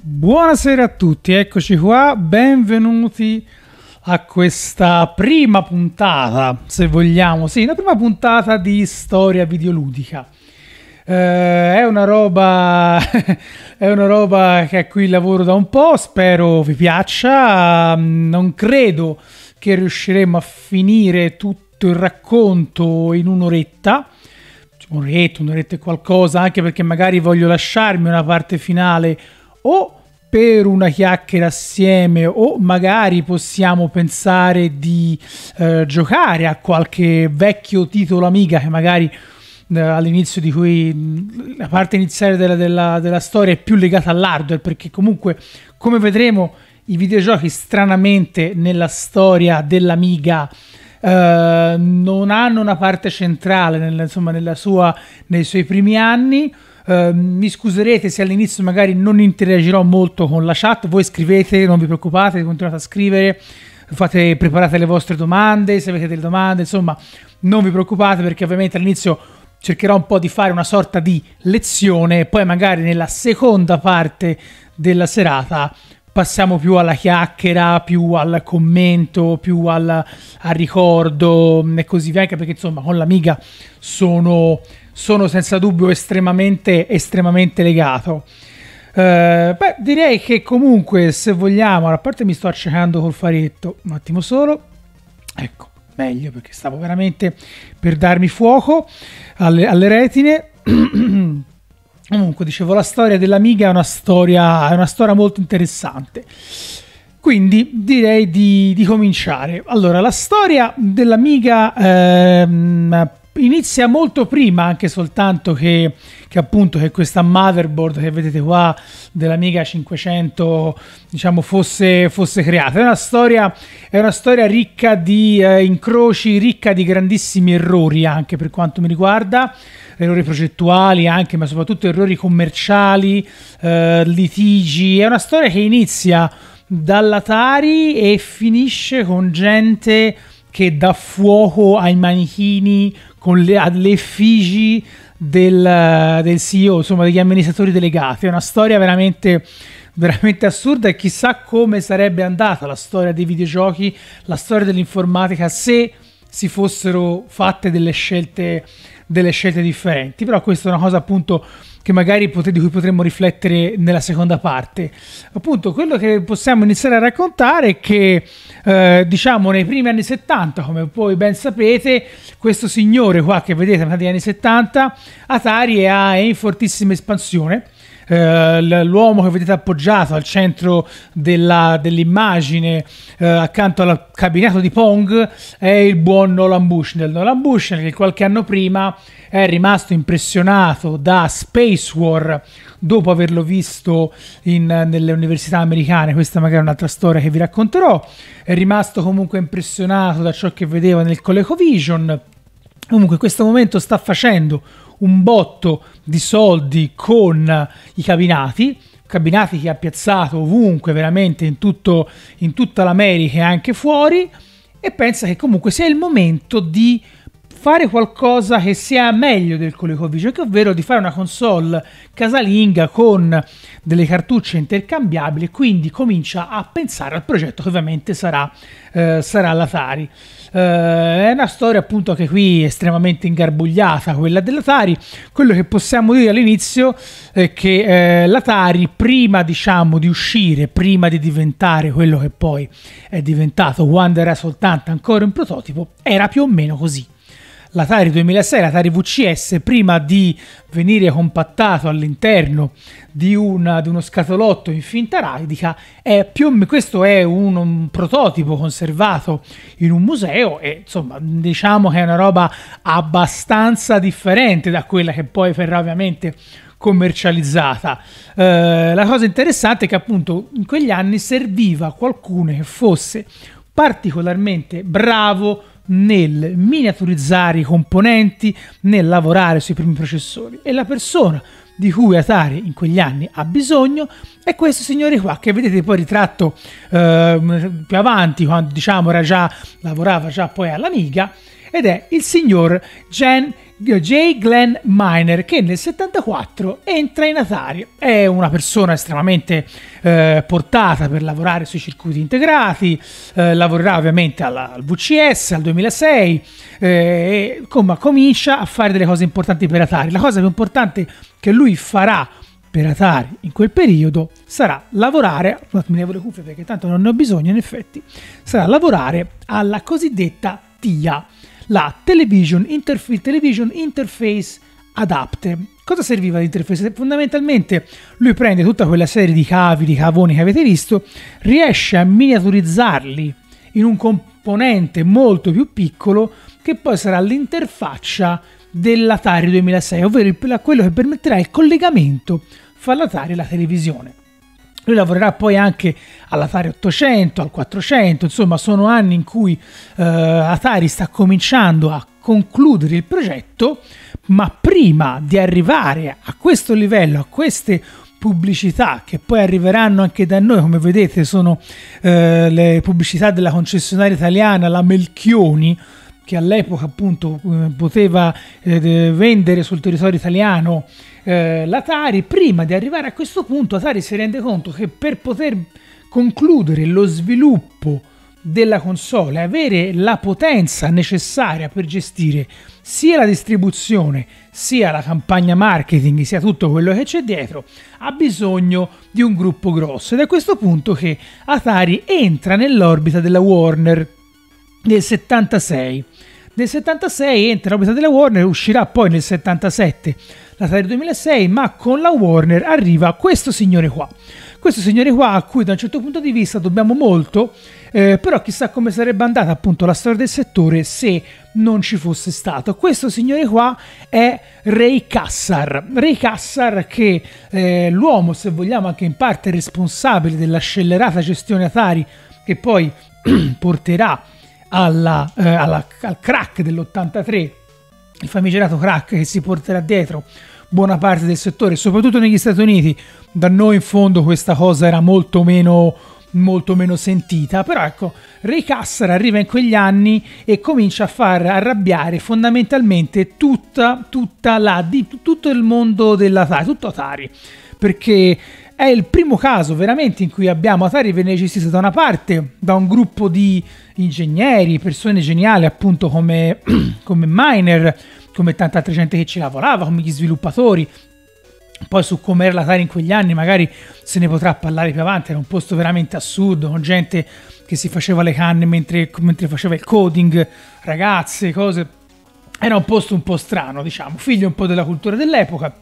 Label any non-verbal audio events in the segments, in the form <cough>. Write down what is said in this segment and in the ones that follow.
Buonasera a tutti, eccoci qua, benvenuti a questa prima puntata, se vogliamo, sì, la prima puntata di storia videoludica. Eh, è una roba <laughs> è una roba che a cui lavoro da un po', spero vi piaccia, non credo che riusciremo a finire tutto il racconto in un'oretta un'oretta, un'oretta e qualcosa, anche perché magari voglio lasciarmi una parte finale o per una chiacchiera assieme o magari possiamo pensare di eh, giocare a qualche vecchio titolo amica che magari eh, all'inizio di cui mm, la parte iniziale della, della, della storia è più legata all'hardware perché comunque come vedremo i videogiochi stranamente nella storia dell'amiga eh, non hanno una parte centrale nel, insomma, sua, nei suoi primi anni Ehm, mi scuserete se all'inizio magari non interagirò molto con la chat, voi scrivete, non vi preoccupate, continuate a scrivere, fate, preparate le vostre domande, se avete delle domande, insomma, non vi preoccupate perché ovviamente all'inizio cercherò un po' di fare una sorta di lezione, poi magari nella seconda parte della serata passiamo più alla chiacchiera, più al commento, più al, al ricordo e così via, anche perché insomma con l'amiga sono sono senza dubbio estremamente, estremamente legato. Eh, beh, direi che comunque se vogliamo, a parte mi sto accecando col faretto, un attimo solo, ecco, meglio perché stavo veramente per darmi fuoco alle, alle retine. <clears throat> comunque, dicevo, la storia dell'amiga è una storia, è una storia molto interessante. Quindi direi di, di, cominciare. Allora, la storia dell'amiga ehm, inizia molto prima anche soltanto che, che, appunto che questa motherboard che vedete qua dell'Amiga 500 diciamo fosse, fosse creata è una storia, è una storia ricca di eh, incroci ricca di grandissimi errori anche per quanto mi riguarda errori progettuali anche ma soprattutto errori commerciali eh, litigi è una storia che inizia dall'Atari e finisce con gente che dà fuoco ai manichini con le, all'effigi del, del CEO, insomma degli amministratori delegati. È una storia veramente veramente assurda e chissà come sarebbe andata la storia dei videogiochi, la storia dell'informatica se si fossero fatte delle scelte, delle scelte differenti. Però questa è una cosa appunto che magari pot- di cui potremmo riflettere nella seconda parte. Appunto, quello che possiamo iniziare a raccontare è che eh, diciamo nei primi anni 70, come voi ben sapete, questo signore qua che vedete negli anni 70, Atari è in fortissima espansione. Eh, l'uomo che vedete appoggiato al centro della, dell'immagine eh, accanto al cabinato di Pong è il buon Nolan Bushnell. Nolan Bushnell che qualche anno prima è rimasto impressionato da Space War, dopo averlo visto in, nelle università americane, questa magari è un'altra storia che vi racconterò, è rimasto comunque impressionato da ciò che vedeva nel ColecoVision, comunque in questo momento sta facendo un botto di soldi con i cabinati, cabinati che ha piazzato ovunque, veramente in, tutto, in tutta l'America e anche fuori, e pensa che comunque sia il momento di fare qualcosa che sia meglio del Colecovic, ovvero di fare una console casalinga con delle cartucce intercambiabili quindi comincia a pensare al progetto che ovviamente sarà, eh, sarà l'Atari. Eh, è una storia appunto anche qui estremamente ingarbugliata quella dell'Atari. Quello che possiamo dire all'inizio è che eh, l'Atari prima diciamo di uscire, prima di diventare quello che poi è diventato quando era soltanto ancora un prototipo, era più o meno così l'Atari 2006, l'Atari VCS, prima di venire compattato all'interno di, una, di uno scatolotto in finta radica, è più, questo è un, un, prototipo conservato in un museo e insomma diciamo che è una roba abbastanza differente da quella che poi verrà ovviamente commercializzata. Eh, la cosa interessante è che appunto in quegli anni serviva qualcuno che fosse particolarmente bravo nel miniaturizzare i componenti, nel lavorare sui primi processori. E la persona di cui Atari in quegli anni ha bisogno è questo signore qua che vedete poi ritratto eh, più avanti quando diciamo era già lavorava già poi all'Amiga ed è il signor Jen J. Glenn Miner che nel 74 entra in Atari. È una persona estremamente eh, portata per lavorare sui circuiti integrati, eh, lavorerà ovviamente alla, al VCS, al 2006, eh, e, ma comincia a fare delle cose importanti per Atari. La cosa più importante che lui farà per Atari in quel periodo sarà lavorare, mi levo le cuffie perché tanto non ne ho bisogno in effetti, sarà lavorare alla cosiddetta TIA la Television, Interf- Television Interface Adapter. Cosa serviva l'interface? Fondamentalmente lui prende tutta quella serie di cavi, di cavoni che avete visto, riesce a miniaturizzarli in un componente molto più piccolo che poi sarà l'interfaccia dell'Atari 2006, ovvero quello che permetterà il collegamento fra l'Atari e la televisione. Lui lavorerà poi anche all'Atari 800, al 400, insomma sono anni in cui eh, Atari sta cominciando a concludere il progetto, ma prima di arrivare a questo livello, a queste pubblicità che poi arriveranno anche da noi, come vedete sono eh, le pubblicità della concessionaria italiana, la Melchioni, che all'epoca appunto eh, poteva eh, vendere sul territorio italiano eh, l'Atari, prima di arrivare a questo punto, Atari si rende conto che per poter concludere lo sviluppo della console, avere la potenza necessaria per gestire sia la distribuzione, sia la campagna marketing, sia tutto quello che c'è dietro, ha bisogno di un gruppo grosso. Ed è a questo punto che Atari entra nell'orbita della Warner nel 76 nel 76 entra la proprietà della Warner, uscirà poi nel 77 la serie 2006, ma con la Warner arriva questo signore qua. Questo signore qua a cui da un certo punto di vista dobbiamo molto, eh, però chissà come sarebbe andata appunto la storia del settore se non ci fosse stato. Questo signore qua è Ray Kassar. Ray Kassar che eh, l'uomo, se vogliamo, anche in parte responsabile della scellerata gestione Atari che poi <clears throat> porterà alla, eh, alla, al crack dell'83, il famigerato crack che si porterà dietro buona parte del settore, soprattutto negli Stati Uniti. Da noi in fondo questa cosa era molto meno, molto meno sentita, però ecco, Ray Cassar arriva in quegli anni e comincia a far arrabbiare fondamentalmente tutta, tutta la, di, tutto il mondo dell'Atari, tutto Atari, perché è il primo caso veramente in cui abbiamo Atari venire gestito da una parte da un gruppo di ingegneri, persone geniali appunto come, <clears throat> come Miner, come tanta altra gente che ci lavorava, come gli sviluppatori. Poi su come com'era l'Atari in quegli anni magari se ne potrà parlare più avanti, era un posto veramente assurdo, con gente che si faceva le canne mentre, mentre faceva il coding, ragazze, cose. Era un posto un po' strano, diciamo, figlio un po' della cultura dell'epoca.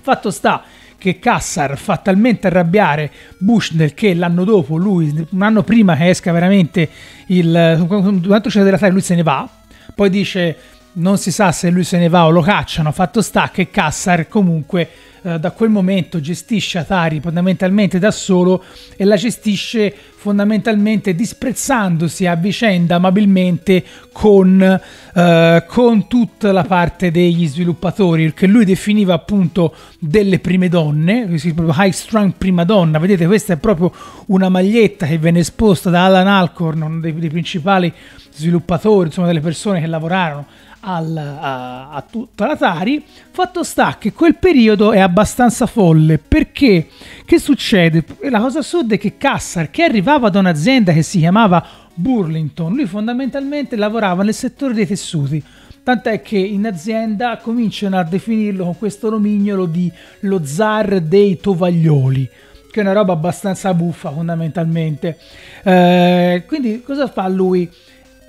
Fatto sta che Kassar fa talmente arrabbiare Bushnell che l'anno dopo, lui, un anno prima che esca veramente il... durante c'è della serie lui se ne va, poi dice non si sa se lui se ne va o lo cacciano, fatto sta che Kassar comunque eh, da quel momento gestisce Atari fondamentalmente da solo e la gestisce fondamentalmente disprezzandosi a vicenda amabilmente con, eh, con tutta la parte degli sviluppatori che lui definiva appunto delle prime donne, high strung prima donna, vedete questa è proprio una maglietta che venne esposta da Alan Alcorn, uno dei, dei principali sviluppatori, insomma delle persone che lavorarono al, a, a tutta l'Atari, fatto sta che quel periodo è abbastanza folle perché che succede? La cosa assurda è che Cassar, che arrivava da un'azienda che si chiamava Burlington, lui fondamentalmente lavorava nel settore dei tessuti. Tant'è che in azienda cominciano a definirlo con questo nomignolo di lo zar dei tovaglioli che è una roba abbastanza buffa fondamentalmente. Eh, quindi cosa fa lui?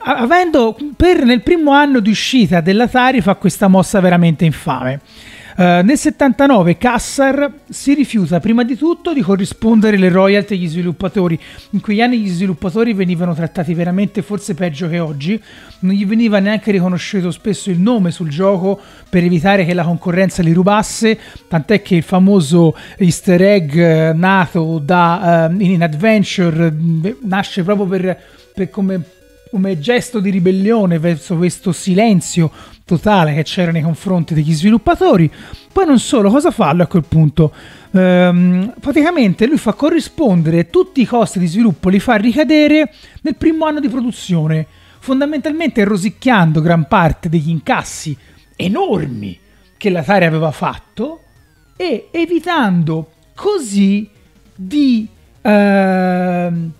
avendo per nel primo anno di uscita dell'Atari fa questa mossa veramente infame. Uh, nel 79 Kassar si rifiuta prima di tutto di corrispondere le royalty agli sviluppatori. In quegli anni gli sviluppatori venivano trattati veramente forse peggio che oggi, non gli veniva neanche riconosciuto spesso il nome sul gioco per evitare che la concorrenza li rubasse, tant'è che il famoso easter egg eh, nato da, uh, in adventure mm, nasce proprio per, per come come gesto di ribellione verso questo silenzio totale che c'era nei confronti degli sviluppatori. Poi non solo, cosa fa lui a quel punto? Ehm, praticamente lui fa corrispondere tutti i costi di sviluppo, li fa ricadere nel primo anno di produzione, fondamentalmente rosicchiando gran parte degli incassi enormi che l'Atari aveva fatto e evitando così di, ehm,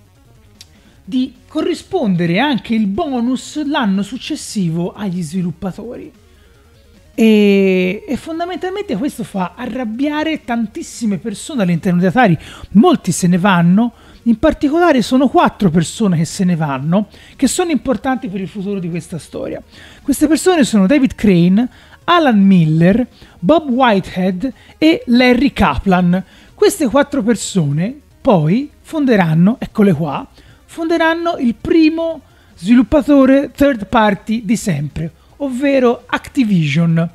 di corrispondere anche il bonus l'anno successivo agli sviluppatori. E, e, fondamentalmente questo fa arrabbiare tantissime persone all'interno di Atari. Molti se ne vanno, in particolare sono quattro persone che se ne vanno, che sono importanti per il futuro di questa storia. Queste persone sono David Crane, Alan Miller, Bob Whitehead e Larry Kaplan. Queste quattro persone poi fonderanno, eccole qua, fonderanno il primo sviluppatore third party di sempre, ovvero Activision.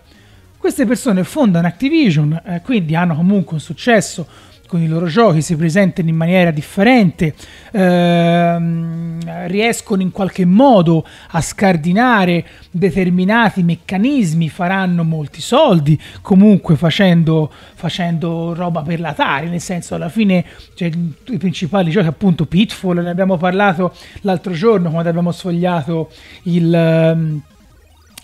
Queste persone fondano Activision, eh, quindi hanno comunque un successo con i loro giochi, si presentano in maniera differente, ehm, riescono in qualche modo a scardinare determinati meccanismi, faranno molti soldi comunque facendo, facendo roba per l'Atari, nel senso alla fine cioè, i principali giochi appunto Pitfall, ne abbiamo parlato l'altro giorno quando abbiamo sfogliato il ehm,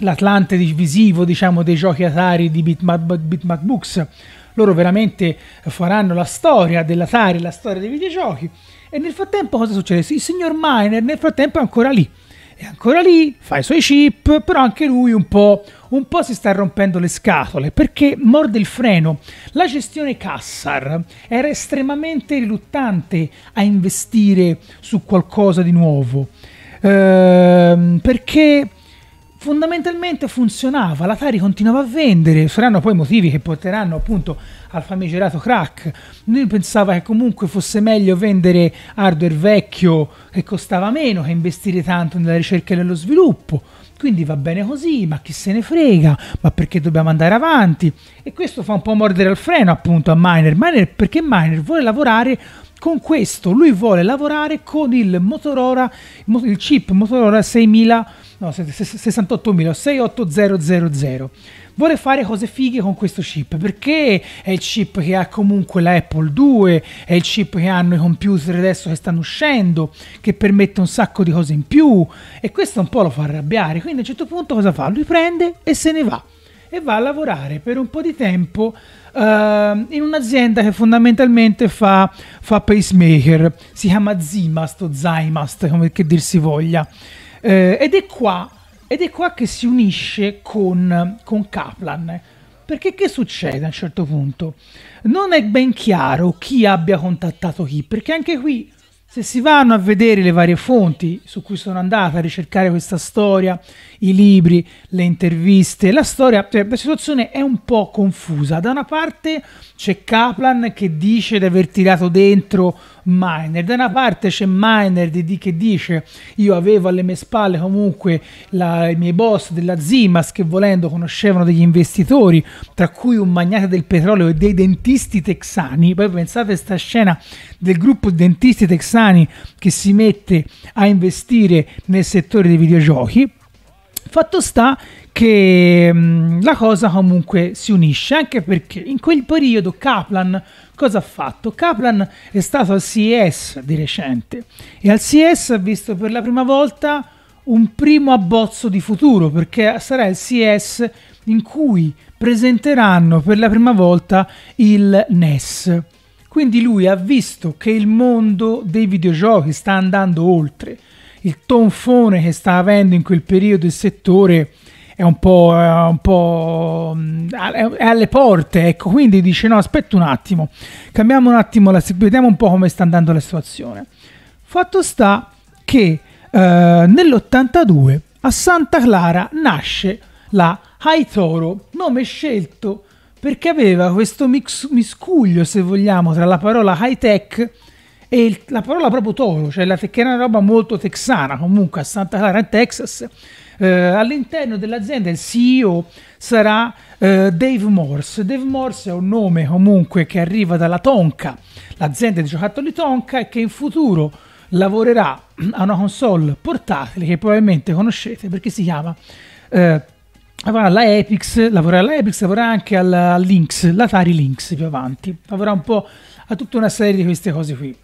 l'Atlante divisivo diciamo dei giochi Atari di Bitmap, Bitmap Books loro veramente faranno la storia dell'Atari, la storia dei videogiochi. E nel frattempo cosa succede? Il signor Miner nel frattempo è ancora lì. È ancora lì, fa i suoi chip, però anche lui un po', un po' si sta rompendo le scatole perché morde il freno. La gestione Cassar era estremamente riluttante a investire su qualcosa di nuovo. Ehm, perché fondamentalmente funzionava, l'Atari continuava a vendere, saranno poi motivi che porteranno appunto al famigerato crack. Lui pensava che comunque fosse meglio vendere hardware vecchio che costava meno che investire tanto nella ricerca e nello sviluppo. Quindi va bene così, ma chi se ne frega? Ma perché dobbiamo andare avanti? E questo fa un po' mordere al freno appunto a Miner. Miner perché Miner vuole lavorare con questo lui vuole lavorare con il Motorola, il chip Motorola 6000, no, 68000, 68000. Vuole fare cose fighe con questo chip perché è il chip che ha comunque la Apple 2, è il chip che hanno i computer adesso che stanno uscendo, che permette un sacco di cose in più e questo un po' lo fa arrabbiare. Quindi a un certo punto cosa fa? Lui prende e se ne va e va a lavorare per un po' di tempo uh, in un'azienda che fondamentalmente fa, fa, pacemaker, si chiama Zimast o Zimast, come che dir si voglia, uh, ed, è qua, ed è qua che si unisce con, con Kaplan. Perché che succede a un certo punto? Non è ben chiaro chi abbia contattato chi, perché anche qui se si vanno a vedere le varie fonti su cui sono andata a ricercare questa storia i libri, le interviste, la storia, cioè, la situazione è un po' confusa. Da una parte c'è Kaplan che dice di aver tirato dentro Miner, da una parte c'è Miner di, che dice io avevo alle mie spalle comunque la, i miei boss della Zimas che volendo conoscevano degli investitori, tra cui un magnate del petrolio e dei dentisti texani. Poi pensate a questa scena del gruppo di dentisti texani che si mette a investire nel settore dei videogiochi Fatto sta che mh, mm, la cosa comunque si unisce, anche perché in quel periodo Kaplan cosa ha fatto? Kaplan è stato al CES di recente e al CES ha visto per la prima volta un primo abbozzo di futuro, perché sarà il CES in cui presenteranno per la prima volta il NES. Quindi lui ha visto che il mondo dei videogiochi sta andando oltre il tonfone che sta avendo in quel periodo il settore è un po', è eh, un po' mm, è alle porte, ecco, quindi dice no, aspetta un attimo, cambiamo un attimo, la, vediamo un po' come sta andando la situazione. Fatto sta che eh, nell'82 a Santa Clara nasce la High nome scelto perché aveva questo mix, miscuglio, se vogliamo, tra la parola high tech e il, la parola proprio toro, cioè la, che era una roba molto texana comunque a Santa Clara in Texas. Eh, all'interno dell'azienda il CEO sarà eh, Dave Morse. Dave Morse è un nome comunque che arriva dalla Tonka, l'azienda di giocattoli Tonka, e che in futuro lavorerà a una console portatile che probabilmente conoscete perché si chiama eh, lavorerà alla Epix, lavorerà alla Epix, lavorerà anche alla Lynx, l'Atari Lynx più avanti, lavorerà un po' a tutta una serie di queste cose qui.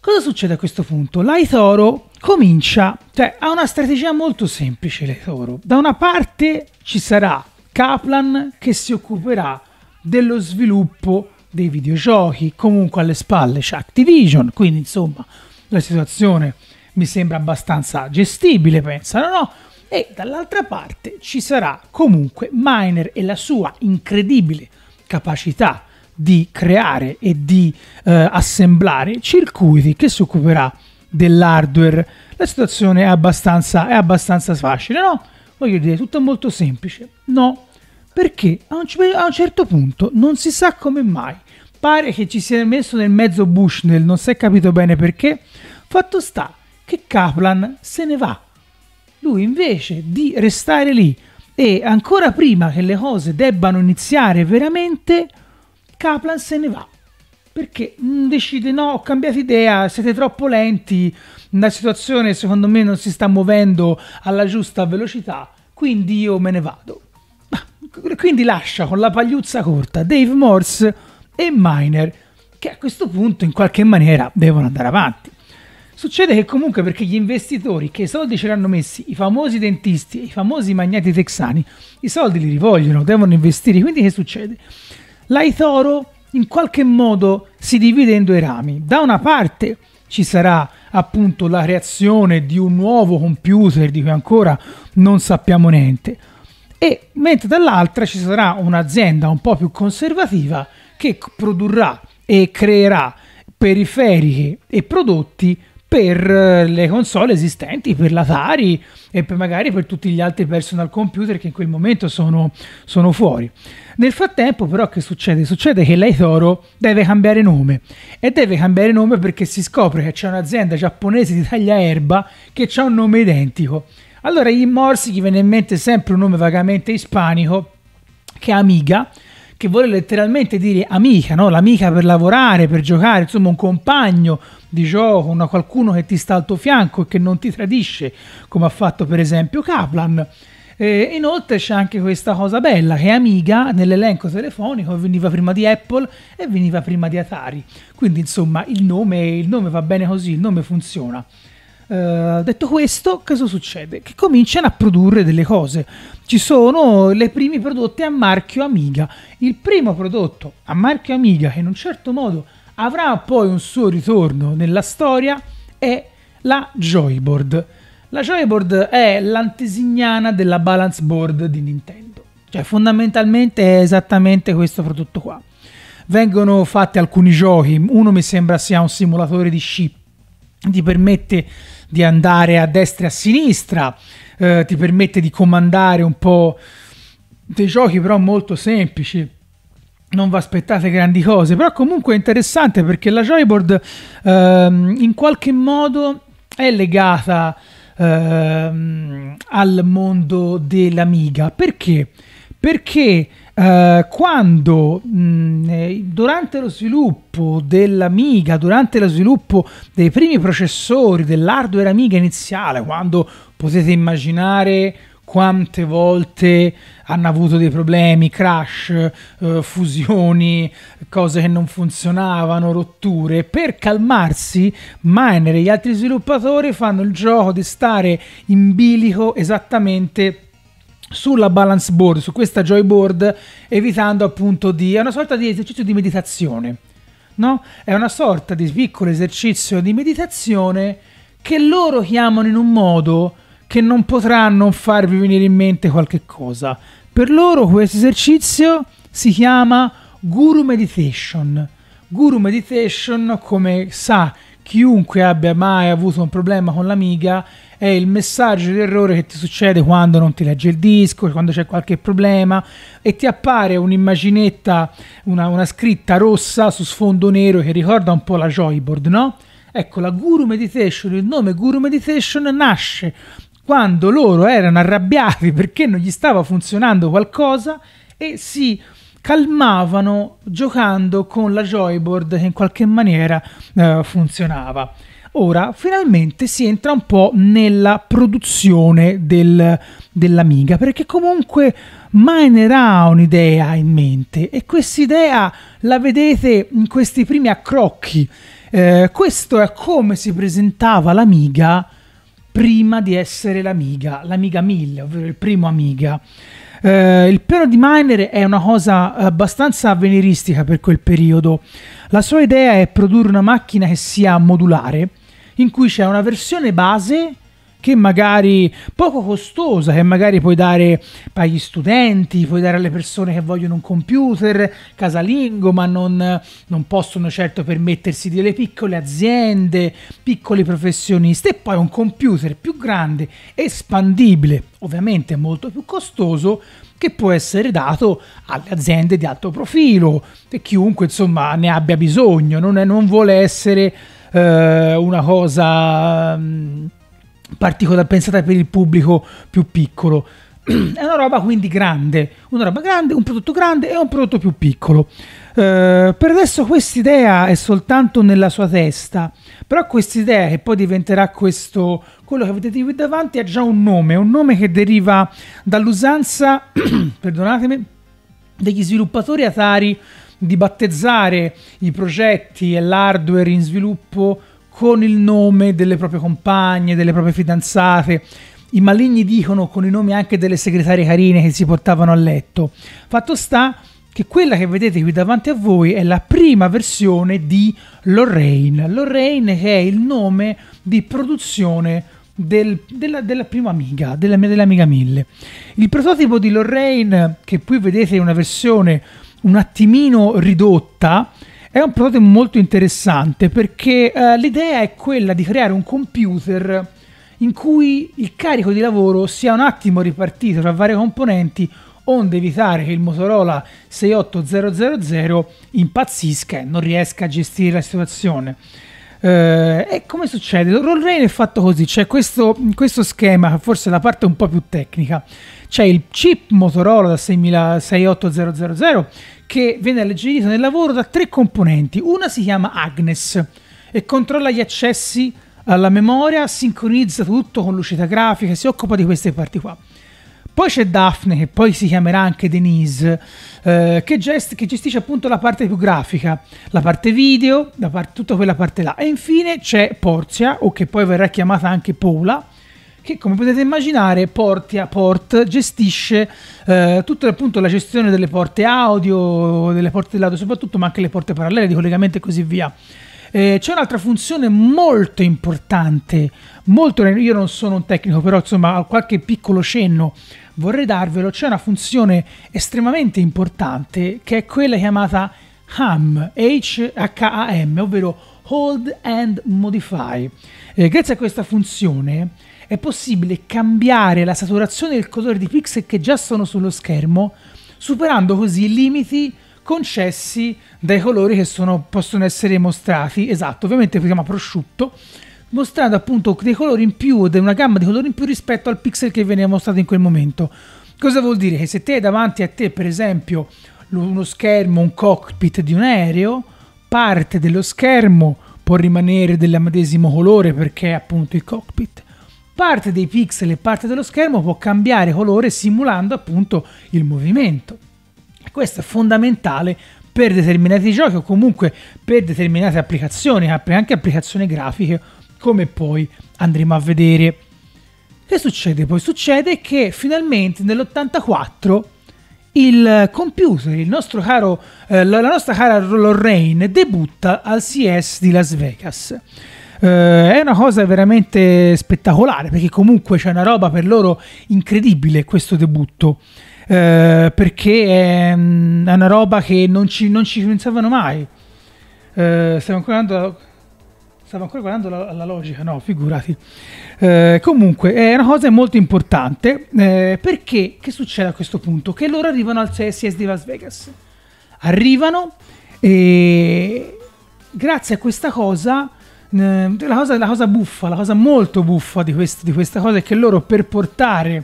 Cosa succede a questo punto? L'Aitoro comincia, cioè ha una strategia molto semplice l'Aitoro. Da una parte ci sarà Kaplan che si occuperà dello sviluppo dei videogiochi, comunque alle spalle c'è Activision, quindi insomma la situazione mi sembra abbastanza gestibile, pensano no? E dall'altra parte ci sarà comunque Miner e la sua incredibile capacità di creare e di eh, assemblare circuiti che si occuperà dell'hardware. La situazione è abbastanza, è abbastanza facile, no? Voglio dire, tutto molto semplice. No, perché a un, a un certo punto non si sa come mai. Pare che ci sia messo nel mezzo Bushnell, non si è capito bene perché. Fatto sta che Kaplan se ne va. Lui invece di restare lì e ancora prima che le cose debbano iniziare veramente, Kaplan se ne va perché mm, decide no, ho cambiato idea, siete troppo lenti, la situazione secondo me non si sta muovendo alla giusta velocità, quindi io me ne vado. Quindi lascia con la pagliuzza corta Dave Morse e Miner, che a questo punto in qualche maniera devono andare avanti. Succede che comunque perché gli investitori che i soldi ce l'hanno messi, i famosi dentisti, e i famosi magnati texani, i soldi li rivogliono, devono investire, quindi che succede? Laitoro in qualche modo si divide in due rami. Da una parte ci sarà appunto la reazione di un nuovo computer di cui ancora non sappiamo niente e mentre dall'altra ci sarà un'azienda un po' più conservativa che produrrà e creerà periferiche e prodotti per eh, le console esistenti, per l'Atari e per magari per tutti gli altri personal computer che in quel momento sono, sono fuori. Nel frattempo però che succede? Succede che lei Toro deve cambiare nome e deve cambiare nome perché si scopre che c'è un'azienda giapponese di taglia erba che ha un nome identico. Allora gli morsi gli viene in mente sempre un nome vagamente ispanico che è Amiga che vuole letteralmente dire amica, no? l'amica per lavorare, per giocare, insomma un compagno, di gioco, una qualcuno che ti sta al tuo fianco e che non ti tradisce, come ha fatto per esempio Kaplan. E eh, inoltre c'è anche questa cosa bella che Amiga nell'elenco telefonico veniva prima di Apple e veniva prima di Atari. Quindi insomma il nome, il nome va bene così, il nome funziona. Uh, detto questo, cosa succede? Che cominciano a produrre delle cose. Ci sono le primi prodotti a marchio Amiga. Il primo prodotto a marchio Amiga, che in un certo modo avrà poi un suo ritorno nella storia è la Joyboard. La Joyboard è l'antesignana della Balance Board di Nintendo. Cioè fondamentalmente è esattamente questo prodotto qua. Vengono fatti alcuni giochi, uno mi sembra sia un simulatore di sci, ti permette di andare a destra e a sinistra, eh, ti permette di comandare un po' dei giochi però molto semplici non vi aspettate grandi cose, però comunque è interessante perché la Joyboard ehm, in qualche modo è legata ehm, al mondo dell'Amiga. Perché? Perché eh, quando mh, mm, eh, durante lo sviluppo dell'Amiga, durante lo sviluppo dei primi processori dell'hardware Amiga iniziale, quando potete immaginare quante volte hanno avuto dei problemi, crash, eh, fusioni, cose che non funzionavano, rotture. Per calmarsi, Miner e gli altri sviluppatori fanno il gioco di stare in bilico esattamente sulla balance board, su questa joy board, evitando appunto di... è una sorta di esercizio di meditazione, no? È una sorta di piccolo esercizio di meditazione che loro chiamano in un modo che non potrà non farvi venire in mente qualche cosa. Per loro questo esercizio si chiama Guru Meditation. Guru Meditation, come sa chiunque abbia mai avuto un problema con l'amiga, è il messaggio di errore che ti succede quando non ti legge il disco, quando c'è qualche problema e ti appare un'immaginetta, una, una scritta rossa su sfondo nero che ricorda un po' la joyboard, no? Ecco, la Guru Meditation, il nome Guru Meditation nasce quando loro erano arrabbiati perché non gli stava funzionando qualcosa e si calmavano giocando con la joyboard che in qualche maniera eh, funzionava. Ora finalmente si entra un po' nella produzione del, dell'Amiga perché comunque Miner ha un'idea in mente e quest'idea la vedete in questi primi accrocchi. Eh, questo è come si presentava l'Amiga prima di essere l'Amiga, l'Amiga 1000, ovvero il primo Amiga. Eh, il piano di Miner è una cosa abbastanza avveniristica per quel periodo. La sua idea è produrre una macchina che sia modulare, in cui c'è una versione base che magari poco costosa, che magari puoi dare agli studenti, puoi dare alle persone che vogliono un computer casalingo, ma non, non possono certo permettersi delle piccole aziende, piccoli professionisti, e poi un computer più grande, espandibile, ovviamente molto più costoso, che può essere dato alle aziende di alto profilo e chiunque insomma ne abbia bisogno, non, è, non vuole essere eh, una cosa... Mh, mm, particolar, pensata per il pubblico più piccolo. <clears throat> È una roba quindi grande, una roba grande, un prodotto grande e un prodotto più piccolo. Eh, per adesso quest'idea è soltanto nella sua testa, però quest'idea che poi diventerà questo, quello che vedete qui davanti ha già un nome, un nome che deriva dall'usanza, <clears throat> perdonatemi, degli sviluppatori Atari di battezzare i progetti e l'hardware in sviluppo con il nome delle proprie compagne, delle proprie fidanzate. I maligni dicono con i nomi anche delle segretarie carine che si portavano a letto. Fatto sta che quella che vedete qui davanti a voi è la prima versione di Lorraine. Lorraine che è il nome di produzione del, della, della, prima amiga, della, dell'amica 1000. Il prototipo di Lorraine, che qui vedete è una versione un attimino ridotta, è un prototipo molto interessante perché eh, l'idea è quella di creare un computer in cui il carico di lavoro sia un attimo ripartito tra varie componenti onde evitare che il Motorola 68000 impazzisca e non riesca a gestire la situazione. Eh, e come succede? Roll Rain è fatto così, c'è cioè questo, questo schema, forse la parte un po' più tecnica, c'è il chip Motorola da 6868000 che viene alleggerito nel lavoro da tre componenti. Una si chiama Agnes e controlla gli accessi alla memoria, sincronizza tutto con l'uscita grafica, si occupa di queste parti qua. Poi c'è Daphne, che poi si chiamerà anche Denise, eh, che, gest- che, gestisce appunto la parte più grafica, la parte video, la par- tutta quella parte là. E infine c'è Porzia, o che poi verrà chiamata anche Paula, che come potete immaginare Portia Port gestisce eh, tutta appunto la gestione delle porte audio, delle porte di lato soprattutto, ma anche le porte parallele di collegamento e così via. Eh, c'è un'altra funzione molto importante, molto, io non sono un tecnico, però insomma qualche piccolo cenno vorrei darvelo, c'è una funzione estremamente importante che è quella chiamata HAM, H-A-M, ovvero Hold and Modify. Eh, grazie a questa funzione è possibile cambiare la saturazione e il colore di pixel che già sono sullo schermo, superando così i limiti concessi dai colori che sono, possono essere mostrati. Esatto, ovviamente si chiama prosciutto, mostrando appunto dei colori in più, una gamma di colori in più rispetto al pixel che veniva mostrato in quel momento. Cosa vuol dire? Che se te hai davanti a te, per esempio, uno schermo, un cockpit di un aereo, parte dello schermo può rimanere del medesimo colore perché è appunto il cockpit parte dei pixel e parte dello schermo può cambiare colore simulando appunto il movimento. Questo è fondamentale per determinati giochi o comunque per determinate applicazioni, anche applicazioni grafiche come poi andremo a vedere. Che succede poi? Succede che finalmente nell'84 il computer, il nostro caro, eh, la nostra cara Lorraine debutta al CS di Las Vegas. Eh, è una cosa veramente spettacolare perché comunque c'è una roba per loro incredibile questo debutto. Eh, perché è, mm, è, una roba che non ci, non ci pensavano mai. Eh, stiamo ancora andando. Stavo ancora guardando la, la logica, no, figurati. Eh, comunque, è una cosa molto importante eh, perché che succede a questo punto? Che loro arrivano al CSS di Las Vegas. Arrivano e grazie a questa cosa la, cosa, la, cosa, buffa, la cosa molto buffa di, quest, di, questa cosa è che loro per portare,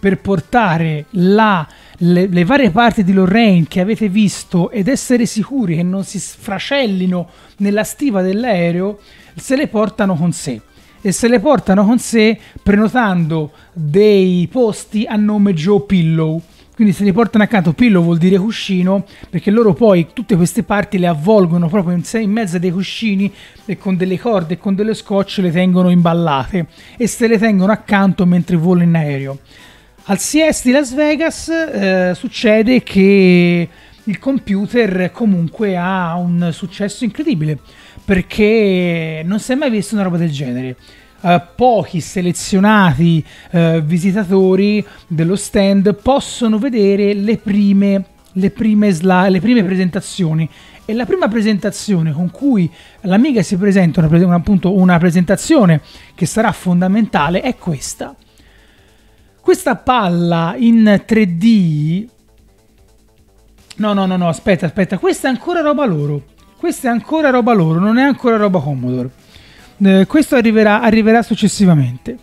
per portare la, le, le, varie parti di Lorraine che avete visto ed essere sicuri che non si sfracellino nella stiva dell'aereo, se le portano con sé. E se le portano con sé prenotando dei posti a nome Joe Pillow quindi se li portano accanto pillow vuol dire cuscino, perché loro poi tutte queste parti le avvolgono proprio in, in mezzo a dei cuscini e con delle corde e con delle scotch le tengono imballate e se le tengono accanto mentre vola in aereo. Al CS di Las Vegas eh, succede che il computer comunque ha un successo incredibile perché non si è mai visto una roba del genere eh, pochi selezionati eh, visitatori dello stand possono vedere le prime, le prime, sla- le prime presentazioni e la prima presentazione con cui l'amiga si presenta, una, appunto una presentazione che sarà fondamentale, è questa. Questa palla in 3D... No, no, no, no, aspetta, aspetta, questa è ancora roba loro. Questa è ancora roba loro, non è ancora roba Commodore eh, questo arriverà, arriverà successivamente.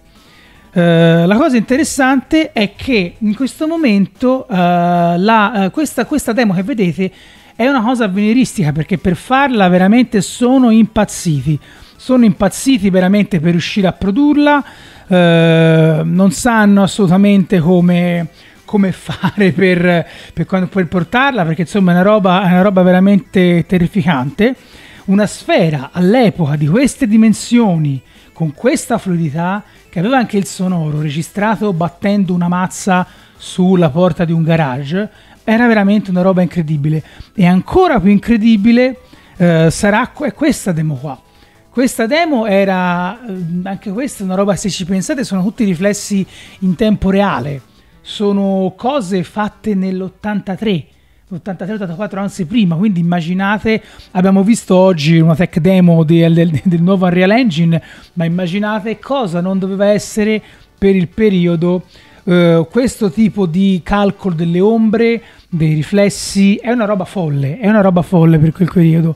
Eh, la cosa interessante è che in questo momento eh, la, eh, questa, questa demo che vedete è una cosa avveniristica perché per farla veramente sono impazziti. Sono impazziti veramente per riuscire a produrla. Eh, non sanno assolutamente come, come <laughs> fare per, per, per, portarla perché insomma è una roba, è una roba veramente terrificante. Una sfera all'epoca di queste dimensioni, con questa fluidità, che aveva anche il sonoro registrato battendo una mazza sulla porta di un garage, era veramente una roba incredibile. E ancora più incredibile eh, sarà questa demo qua. Questa demo era, eh, anche questa è una roba, se ci pensate, sono tutti riflessi in tempo reale. Sono cose fatte nell'83 83-84 anzi prima, quindi immaginate, abbiamo visto oggi una tech demo del, del, del nuovo Unreal Engine, ma immaginate cosa non doveva essere per il periodo Uh, questo tipo di calcolo delle ombre, dei riflessi, è una roba folle, è una roba folle per quel periodo.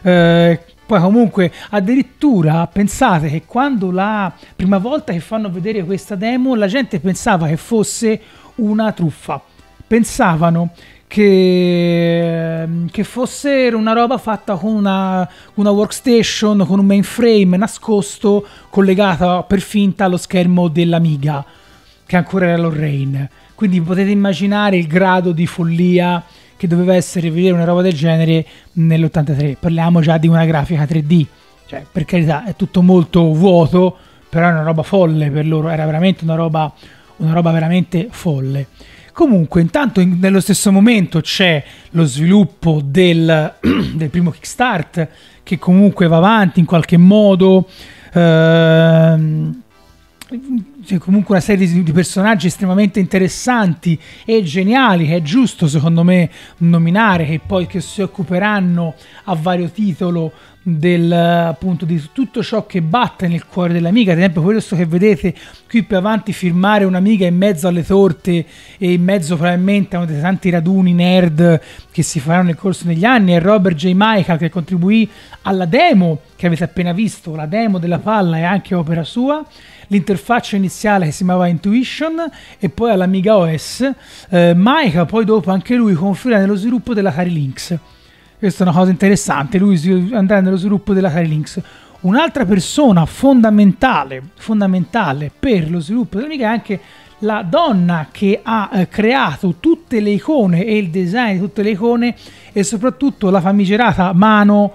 Uh, poi comunque, addirittura pensate che quando la prima volta che fanno vedere questa demo, la gente pensava che fosse una truffa. Pensavano che, ehm, che fosse una roba fatta con una, una workstation, con un mainframe nascosto, collegata per finta allo schermo dell'Amiga, che ancora era Lorraine. Quindi potete immaginare il grado di follia che doveva essere vedere una roba del genere nell'83. Parliamo già di una grafica 3D, cioè per carità è tutto molto vuoto, però è una roba folle per loro, era veramente una roba, una roba veramente folle. Comunque, intanto in, nello stesso momento c'è lo sviluppo del, <clears throat> del, primo Kickstart che comunque va avanti in qualche modo. Ehm, c'è comunque una serie di, personaggi estremamente interessanti e geniali che è giusto secondo me nominare che poi che si occuperanno a vario titolo del, appunto, di tutto ciò che batte nel cuore dell'amiga, ad esempio questo che vedete qui più avanti firmare un'amiga in mezzo alle torte e in mezzo probabilmente a uno dei tanti raduni nerd che si faranno nel corso degli anni è Robert J. Michael che contribuì alla demo che avete appena visto, la demo della palla è anche opera sua l'interfaccia iniziale che si chiamava Intuition e poi all'Amiga OS. Eh, Michael poi dopo anche lui confida nello sviluppo della Cari Links questa è una cosa interessante, lui andrà nello sviluppo della Kali Un'altra persona fondamentale, fondamentale per lo sviluppo dell'Amiga è anche la donna che ha eh, creato tutte le icone e il design di tutte le icone e soprattutto la famigerata mano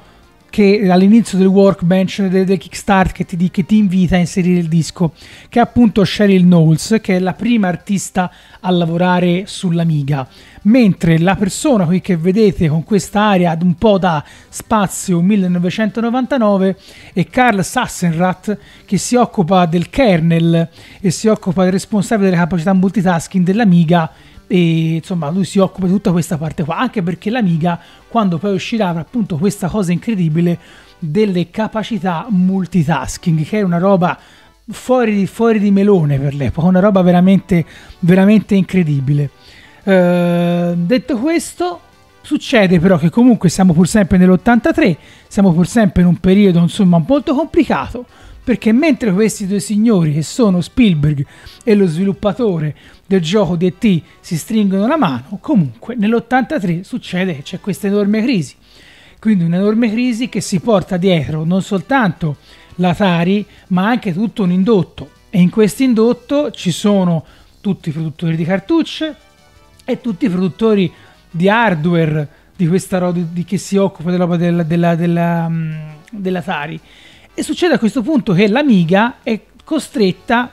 che all'inizio del workbench del, del Kickstarter che ti, che ti, invita a inserire il disco, che è appunto Sheryl Knowles, che è la prima artista a lavorare sull'Amiga. Mentre la persona qui che vedete con questa area un po' da spazio 1999 è Carl Sassenrath che si occupa del kernel e si occupa del responsabile delle capacità multitasking dell'Amiga e insomma lui si occupa di tutta questa parte qua anche perché l'amiga quando poi uscirà avrà appunto questa cosa incredibile delle capacità multitasking che è una roba fuori, fuori di melone per l'epoca una roba veramente veramente incredibile eh, detto questo succede però che comunque siamo pur sempre nell'83 siamo pur sempre in un periodo insomma molto complicato perché mentre questi due signori, che sono Spielberg e lo sviluppatore del gioco DT, si stringono la mano, comunque nell'83 succede che c'è questa enorme crisi. Quindi un'enorme crisi che si porta dietro non soltanto l'Atari, ma anche tutto un indotto. E in questo indotto ci sono tutti i produttori di cartucce e tutti i produttori di hardware di questa roba che si occupa della, della, della, mm, dell'Atari. Della e succede a questo punto che l'amiga è costretta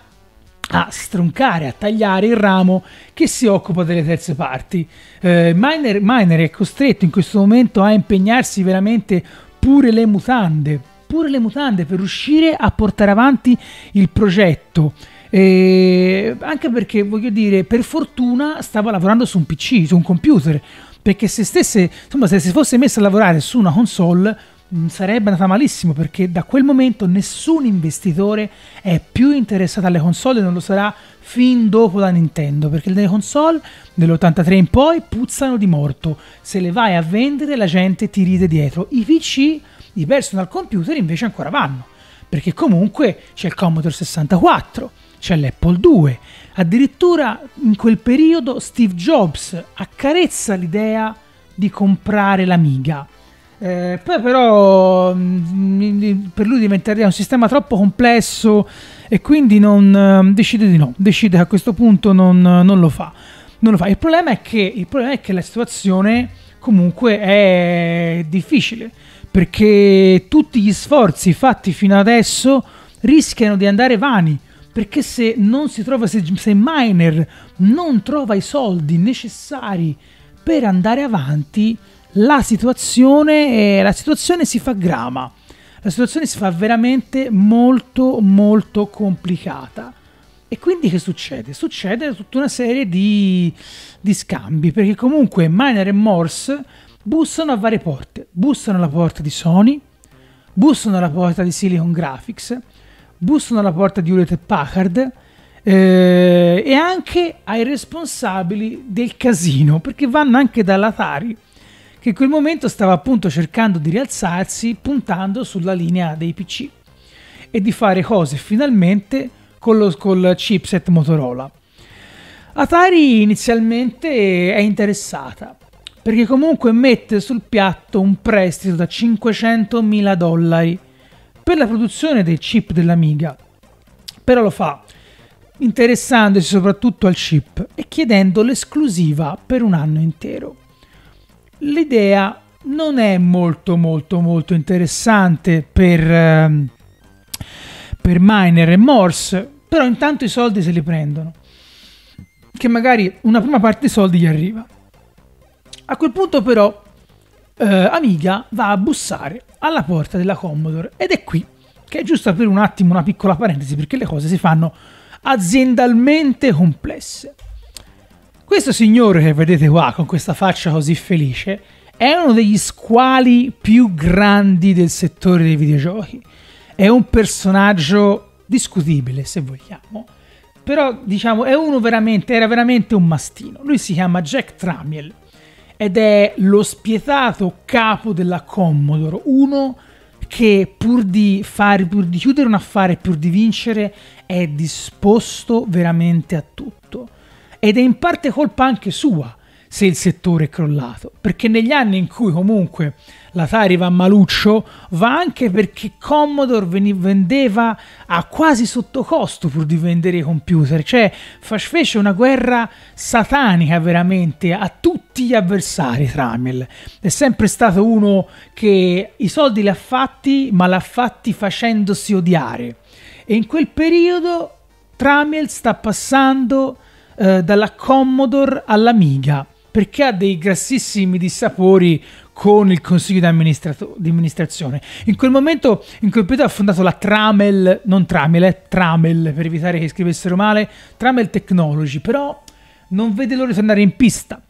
a stroncare, a tagliare il ramo che si occupa delle terze parti. Eh, Miner, Miner è costretto in questo momento a impegnarsi veramente pure le mutande, pure le mutande per riuscire a portare avanti il progetto. Eh, anche perché voglio dire, per fortuna stava lavorando su un PC, su un computer, perché se stesse, insomma, se si fosse messa a lavorare su una console Mm, sarebbe andata malissimo perché da quel momento nessun investitore è più interessato alle console e non lo sarà fin dopo la Nintendo perché le console dell'83 in poi puzzano di morto se le vai a vendere la gente ti ride dietro i PC, i personal computer invece ancora vanno perché comunque c'è il Commodore 64 c'è l'Apple 2 addirittura in quel periodo Steve Jobs accarezza l'idea di comprare l'Amiga eh, poi però mh, mm, mm, per lui diventerebbe un sistema troppo complesso e quindi non, ehm, decide di no, decide che a questo punto non, non, lo, fa. non lo fa. Il problema, è che, il problema è che la situazione comunque è difficile perché tutti gli sforzi fatti fino adesso rischiano di andare vani perché se non si trova se, se Miner non trova i soldi necessari per andare avanti la situazione, eh, la situazione si fa grama, la situazione si fa veramente molto molto complicata. E quindi che succede? Succede tutta una serie di, di scambi, perché comunque Miner e Morse bussano a varie porte. Bussano alla porta di Sony, bussano alla porta di Silicon Graphics, bussano alla porta di Hewlett Packard eh, e anche ai responsabili del casino, perché vanno anche dall'Atari che in quel momento stava appunto cercando di rialzarsi puntando sulla linea dei PC e di fare cose finalmente con lo, col chipset Motorola. Atari inizialmente è interessata perché comunque mette sul piatto un prestito da 500.000 dollari per la produzione del chip dell'Amiga, però lo fa interessandosi soprattutto al chip e chiedendo l'esclusiva per un anno intero l'idea non è molto molto molto interessante per, ehm, per Miner e Morse, però intanto i soldi se li prendono, che magari una prima parte dei soldi gli arriva. A quel punto però eh, Amiga va a bussare alla porta della Commodore ed è qui che è giusto aprire un attimo una piccola parentesi perché le cose si fanno aziendalmente complesse. Questo signore che vedete qua con questa faccia così felice è uno degli squali più grandi del settore dei videogiochi. È un personaggio discutibile, se vogliamo. Però, diciamo, è uno veramente, era veramente un mastino. Lui si chiama Jack Tramiel ed è lo spietato capo della Commodore, uno che pur di, fare, pur di chiudere un affare, pur di vincere, è disposto veramente a tutto ed è in parte colpa anche sua se il settore è crollato, perché negli anni in cui comunque l'Atari va maluccio va anche perché Commodore vendeva a quasi sotto costo pur di vendere i computer, cioè fece una guerra satanica veramente a tutti gli avversari Tramiel, è sempre stato uno che i soldi li ha fatti ma li ha fatti facendosi odiare e in quel periodo Tramiel sta passando eh, dalla Commodore all'Amiga, perché ha dei grassissimi dissapori con il consiglio di, amministrazione. In quel momento, in quel periodo, ha fondato la Tramel, non Tramel, è eh, Tramel per evitare che scrivessero male, Tramel Technology, però non vede l'ora di andare in pista.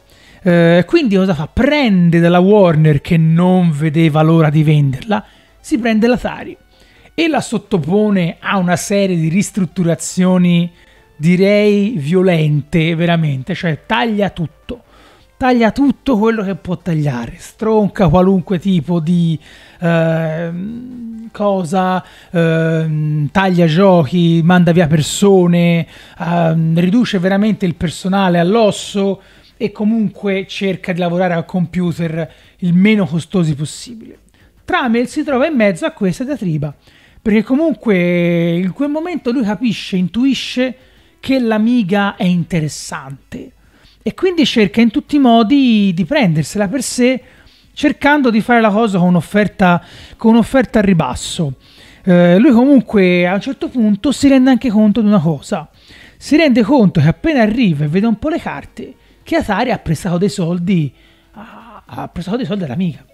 Eh, quindi cosa fa? Prende dalla Warner che non vedeva l'ora di venderla, si prende l'Atari e la sottopone a una serie di ristrutturazioni direi violente veramente, cioè taglia tutto. Taglia tutto quello che può tagliare, stronca qualunque tipo di eh, cosa, eh, taglia giochi, manda via persone, eh, riduce veramente il personale all'osso e comunque cerca di lavorare al computer il meno costosi possibile. Tramel si trova in mezzo a questa diatriba, perché comunque in quel momento lui capisce, intuisce che l'amiga è interessante e quindi cerca in tutti i modi di prendersela per sé cercando di fare la cosa con un'offerta, con un'offerta al ribasso. Eh, lui comunque a un certo punto si rende anche conto di una cosa, si rende conto che appena arriva e vede un po' le carte, che Atari ha prestato dei soldi, ha, ha prestato dei soldi all'amica.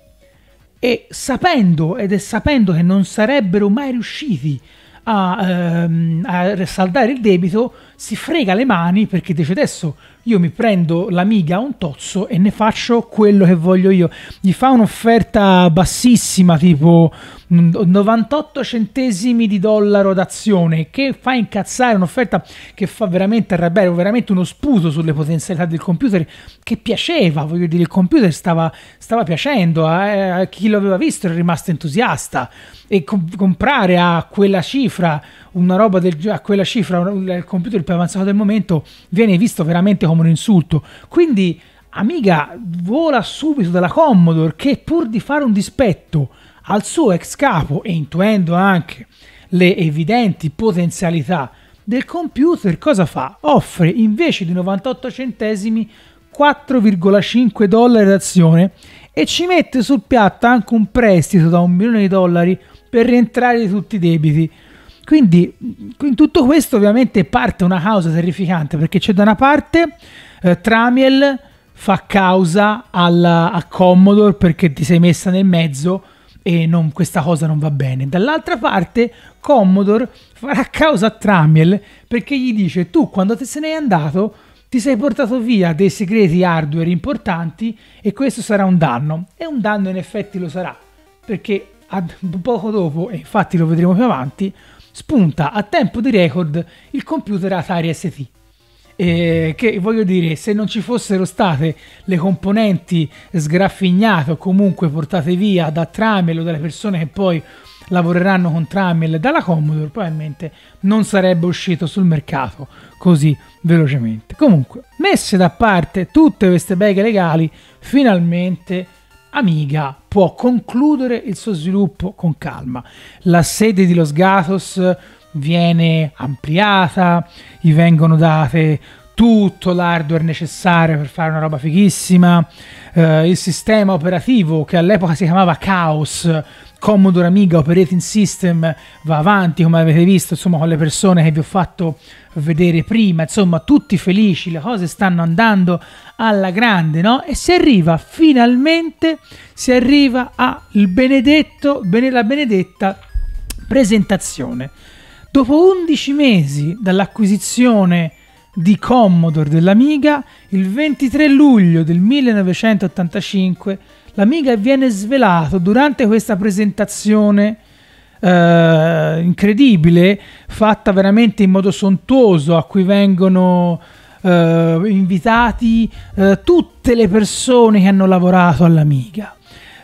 E sapendo, ed è sapendo che non sarebbero mai riusciti a, ehm, a saldare il debito, si frega le mani perché dice adesso io mi prendo l'amiga a un tozzo e ne faccio quello che voglio io. Gli fa un'offerta bassissima, tipo 98 mm, centesimi di dollaro d'azione, che fa incazzare un'offerta che fa veramente arrabbiare, veramente uno sputo sulle potenzialità del computer, che piaceva, voglio dire, il computer stava, stava piacendo, eh? a eh, chi lo aveva visto era rimasto entusiasta e com- comprare a quella cifra una roba del, a quella cifra, il computer più avanzato del momento, viene visto veramente come un insulto. Quindi, amiga, vola subito dalla Commodore che pur di fare un dispetto al suo ex capo e intuendo anche le evidenti potenzialità del computer, cosa fa? Offre invece di 98 centesimi 4,5 dollari d'azione e ci mette sul piatto anche un prestito da un milione di dollari per rientrare tutti i debiti. Quindi in tutto questo ovviamente parte una causa terrificante perché c'è da una parte eh, Tramiel fa causa alla, a Commodore perché ti sei messa nel mezzo e non, questa cosa non va bene. Dall'altra parte Commodore farà causa a Tramiel perché gli dice tu quando te se n'è andato ti sei portato via dei segreti hardware importanti e questo sarà un danno. E un danno in effetti lo sarà perché poco dopo, e infatti lo vedremo più avanti, spunta a tempo di record il computer Atari ST. Eh, che voglio dire, se non ci fossero state le componenti sgraffignate o comunque portate via da Tramiel o dalle persone che poi lavoreranno con Tramiel dalla Commodore, probabilmente non sarebbe uscito sul mercato così velocemente. Comunque, messe da parte tutte queste beghe legali, finalmente Amiga può concludere il suo sviluppo con calma. La sede di Los Gatos viene ampliata, gli vengono date tutto l'hardware necessario per fare una roba fighissima, eh, il sistema operativo che all'epoca si chiamava Chaos, Commodore Amiga Operating System va avanti come avete visto, insomma con le persone che vi ho fatto vedere prima, insomma tutti felici, le cose stanno andando, alla grande, no? E si arriva finalmente, si arriva al benedetto, la benedetta presentazione. Dopo 11 mesi dall'acquisizione di Commodore dell'Amiga, il 23 luglio del 1985, l'Amiga viene svelato durante questa presentazione eh, incredibile, fatta veramente in modo sontuoso, a cui vengono eh, invitati eh, tutte le persone che hanno lavorato all'Amiga.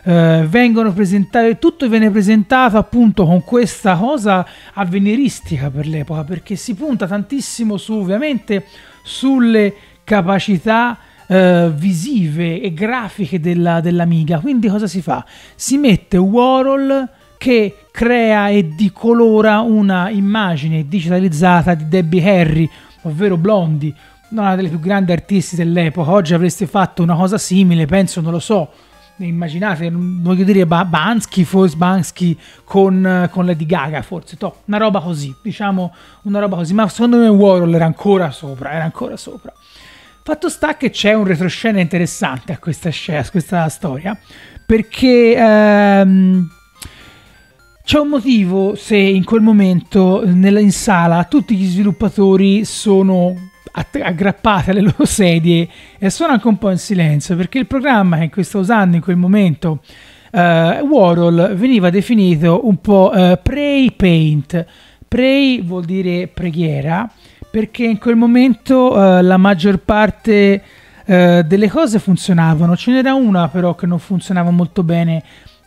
Eh, vengono presentate, tutto viene presentato appunto con questa cosa avveniristica per l'epoca, perché si punta tantissimo su ovviamente sulle capacità eh, visive e grafiche della, dell'amiga. Quindi cosa si fa? Si mette Warhol che crea e decolora una immagine digitalizzata di Debbie Harry, ovvero Blondie una delle più grandi artisti dell'epoca, oggi avreste fatto una cosa simile, penso, non lo so, immaginate, voglio dire Bansky, forse Bansky con, con Lady Gaga, forse, no, una roba così, diciamo una roba così, ma secondo me Warhol era ancora sopra, era ancora sopra. Fatto sta che c'è un retroscena interessante a questa, a questa storia, perché ehm, c'è un motivo se in quel momento in sala tutti gli sviluppatori sono aggrappate alle loro <laughs> sedie e sono anche un po' in silenzio perché il programma che questo usando in quel momento eh, Warhol veniva definito un po' eh, pray paint pray vuol dire preghiera perché in quel momento eh, la maggior parte eh, delle cose funzionavano ce n'era una però che non funzionava molto bene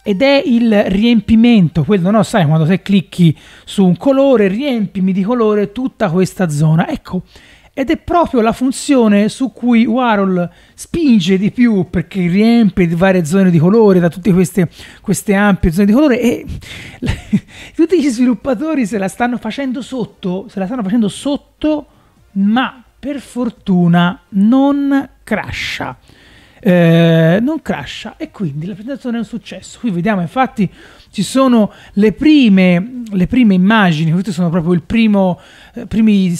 ed è il riempimento, quello no, sai quando te clicchi su un colore, riempimi di colore tutta questa zona. Ecco, ed è proprio la funzione su cui Warhol spinge di più perché riempie di varie zone di colore da tutte queste, queste ampie zone di colore e <laughs> tutti gli sviluppatori se la stanno facendo sotto se la stanno facendo sotto ma per fortuna non crasha eh, non crasha e quindi la presentazione è un successo qui vediamo infatti ci sono le prime, le prime immagini, queste sono proprio il primo, eh, primi,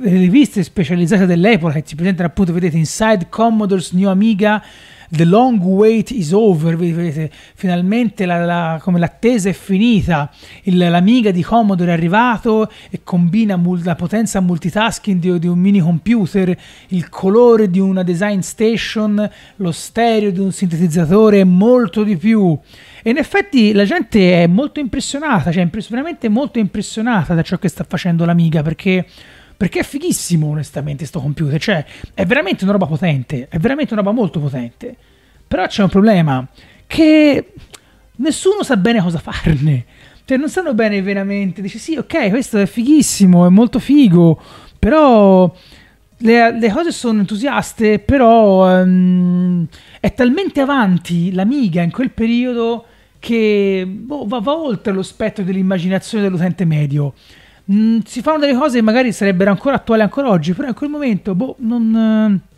le riviste specializzate dell'epoca che ci presentano appunto, vedete, Inside Commodore's New Amiga The long wait is over, vedete, finalmente la, la, come l'attesa è finita, Il, l'amiga di Commodore è arrivato e combina mul- la potenza multitasking di, di, un mini computer, il colore di una design station, lo stereo di un sintetizzatore e molto di più. E in effetti la gente è molto impressionata, cioè impress- veramente molto impressionata da ciò che sta facendo l'amiga perché perché è fighissimo, onestamente, sto computer. Cioè, è veramente una roba potente. È veramente una roba molto potente. Però c'è un problema. Che nessuno sa bene cosa farne. Cioè, non sanno bene veramente. Dici, sì, ok, questo è fighissimo, è molto figo. Però... Le, le, cose sono entusiaste, però um, è talmente avanti l'amiga in quel periodo che boh, va, va, oltre lo spettro dell'immaginazione dell'utente medio mh, mm, si fanno delle cose che magari sarebbero ancora attuali ancora oggi, però in quel momento boh, non, eh,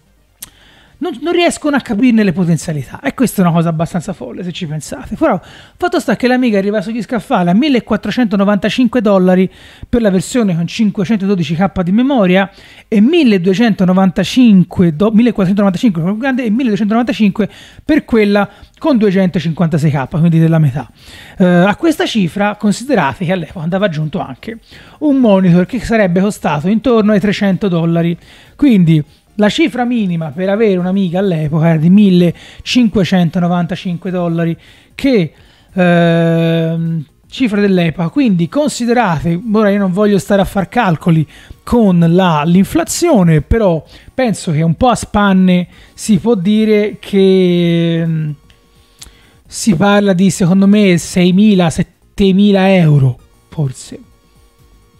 non, non, riescono a capirne le potenzialità. E questa è una cosa abbastanza folle, se ci pensate. Però, fatto sta che l'Amiga arriva sugli scaffali a 1495 dollari per la versione con 512k di memoria e 1295, do, 1495 per grande e 1295 per quella con 256k, quindi della metà. Eh, a questa cifra considerate che all'epoca andava aggiunto anche un monitor che sarebbe costato intorno ai 300 dollari. Quindi la cifra minima per avere un'amica all'epoca era di 1595 dollari, che eh, cifra dell'epoca. Quindi considerate, ora io non voglio stare a far calcoli con la, l'inflazione, però penso che un po' a spanne si può dire che ehm, si parla di secondo me 6.000-7.000 euro, forse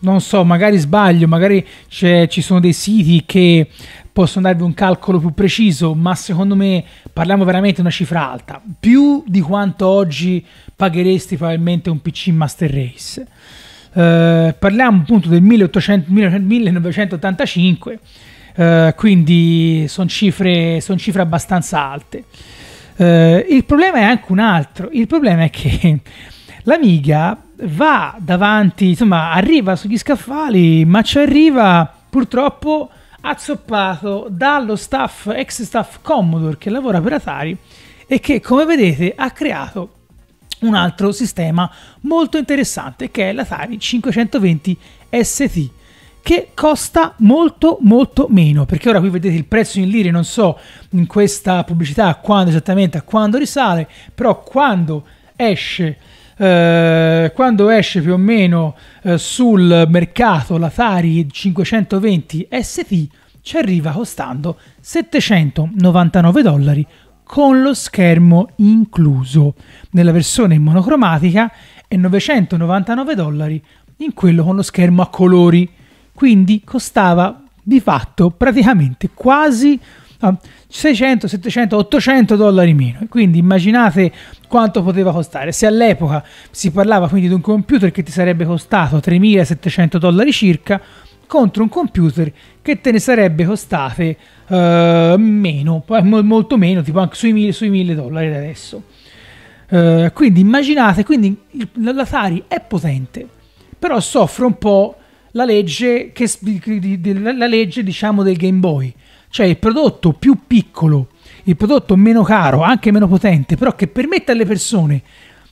non so, magari sbaglio, magari ci sono dei siti che possono darvi un calcolo più preciso, ma secondo me parliamo veramente di una cifra alta, più di quanto oggi pagheresti probabilmente un PC Master Race. Eh, parliamo appunto del 1800, 1985, eh, quindi sono cifre, son cifre abbastanza alte. Eh, il problema è anche un altro, il problema è che <laughs> l'Amiga va davanti, insomma, arriva sugli scaffali, ma ci arriva purtroppo azzoppato dallo staff, ex staff Commodore che lavora per Atari e che, come vedete, ha creato un altro sistema molto interessante che è l'Atari 520 ST che costa molto molto meno perché ora qui vedete il prezzo in lire non so in questa pubblicità quando esattamente a quando risale però quando esce eh, quando esce più o meno eh, sul mercato l'Atari 520 ST ci arriva costando 799 dollari con lo schermo incluso nella versione monocromatica e 999 dollari in quello con lo schermo a colori quindi costava di fatto praticamente quasi ah, 600, 700, 800 dollari meno. Quindi immaginate quanto poteva costare. Se all'epoca si parlava quindi di un computer che ti sarebbe costato 3700 dollari circa, contro un computer che te ne sarebbe costate uh, meno, molto meno, tipo anche sui 1000, sui 1000 dollari adesso. Uh, quindi immaginate, quindi l'Atari è potente, però soffre un po' la legge, che, la legge diciamo del Game Boy, cioè il prodotto più piccolo, il prodotto meno caro, anche meno potente, però che permette alle persone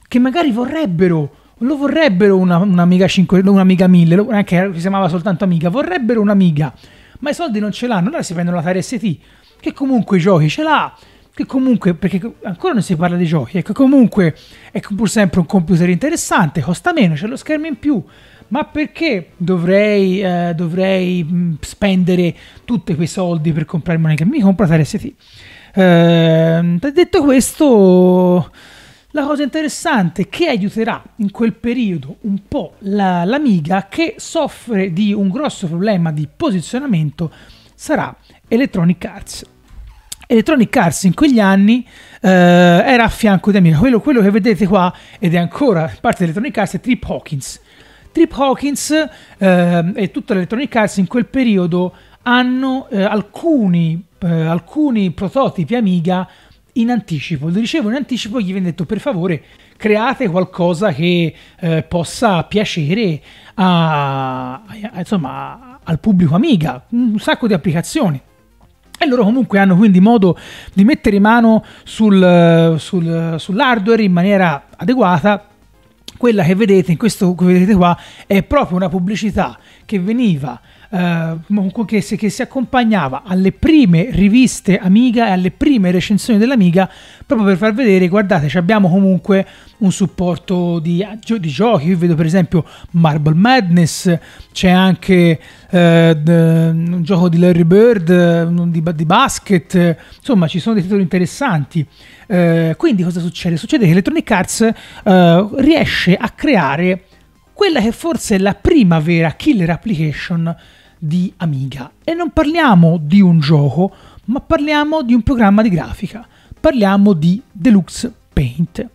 che magari vorrebbero lo vorrebbero una, un'amiga 5, un'amiga 1000, anche si chiamava soltanto amiga, vorrebbero un'amiga, ma i soldi non ce l'hanno, allora si prendono la Atari ST, che comunque i giochi ce l'ha, che comunque, perché ancora non si parla di giochi, che ecco, comunque è ecco, pur sempre un computer interessante, costa meno, c'è lo schermo in più, ma perché dovrei, eh, dovrei mm, spendere tutti quei soldi per comprare una mi compro la RST eh, detto questo la cosa interessante che aiuterà in quel periodo un po' la, l'amiga che soffre di un grosso problema di posizionamento sarà Electronic Arts Electronic Arts in quegli anni eh, era a fianco di Amiga. Quello, quello, che vedete qua, ed è ancora parte di Electronic Arts, è Trip Hawkins Trip Hawkins eh, e tutta l'Electronic Arts in quel periodo hanno eh, alcuni, eh, alcuni, prototipi Amiga in anticipo. Li ricevono in anticipo e gli viene detto per favore create qualcosa che eh, possa piacere a, a, insomma, al pubblico Amiga, un sacco di applicazioni. E loro comunque hanno quindi modo di mettere mano sul, eh, sul, eh, sull'hardware in maniera adeguata quella che vedete in questo che vedete qua è proprio una pubblicità che veniva eh, che, si, che si accompagnava alle prime riviste Amiga e alle prime recensioni dell'Amiga proprio per far vedere, guardate, abbiamo comunque un supporto di, di giochi, io vedo per esempio Marble Madness, c'è anche eh, un gioco di Larry Bird, di, di basket, insomma ci sono dei titoli interessanti. Eh, quindi cosa succede? Succede che Electronic Arts eh, riesce a creare quella che forse è la prima vera killer application di Amiga. E non parliamo di un gioco, ma parliamo di un programma di grafica. Parliamo di Deluxe Paint.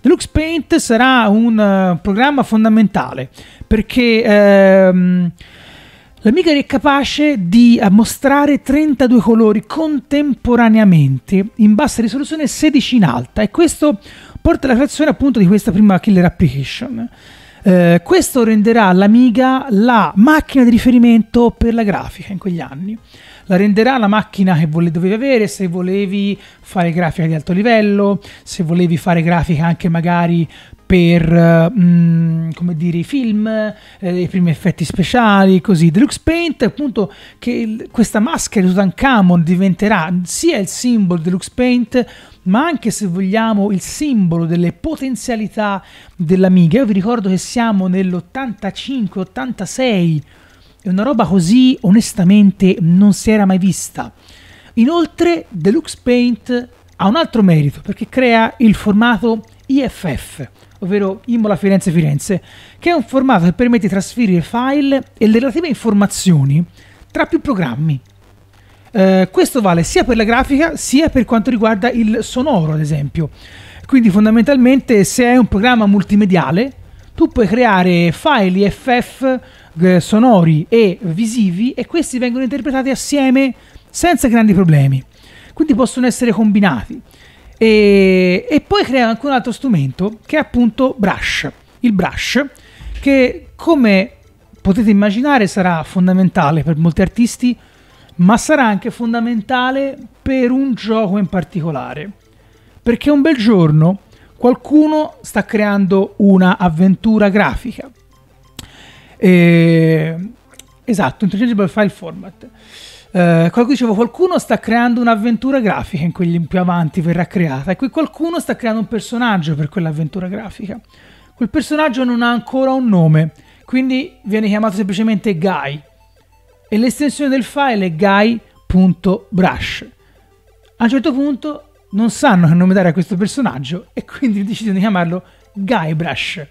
Deluxe Paint sarà un eh, programma fondamentale perché ehm, l'Amiga è capace di eh, mostrare 32 colori contemporaneamente in bassa risoluzione e 16 in alta e questo porta alla creazione appunto di questa prima killer application. Eh, questo renderà l'Amiga la macchina di riferimento per la grafica in quegli anni. La renderà la macchina che vole- dovevi avere se volevi fare grafica di alto livello, se volevi fare grafica anche magari per eh, mm, come dire, i film, eh, i primi effetti speciali, così. Deluxe Paint, appunto, che il, questa maschera di Tutankhamon diventerà sia il simbolo di Deluxe Paint ma anche se vogliamo il simbolo delle potenzialità dell'Amiga. Io vi ricordo che siamo nell'85-86, e una roba così onestamente non si era mai vista. Inoltre Deluxe Paint ha un altro merito perché crea il formato IFF, ovvero Imola Firenze Firenze, che è un formato che permette di trasferire file e le relative informazioni tra più programmi eh, questo vale sia per la grafica sia per quanto riguarda il sonoro, ad esempio. Quindi fondamentalmente se è un programma multimediale, tu puoi creare file FF eh, sonori e visivi e questi vengono interpretati assieme senza grandi problemi. Quindi possono essere combinati. E, e poi crea anche un altro strumento che è appunto Brush. Il Brush che come potete immaginare sarà fondamentale per molti artisti ma sarà anche fondamentale per un gioco in particolare. Perché un bel giorno qualcuno sta creando una avventura grafica. E... Esatto, Interchangeable File Format. Eh, qualcuno dicevo, qualcuno sta creando un'avventura grafica in cui più avanti verrà creata e qui qualcuno sta creando un personaggio per quell'avventura grafica. Quel personaggio non ha ancora un nome, quindi viene chiamato semplicemente Guy e l'estensione del file è guy.brush. A un certo punto non sanno che nome dare a questo personaggio e quindi decidono di chiamarlo Guybrush.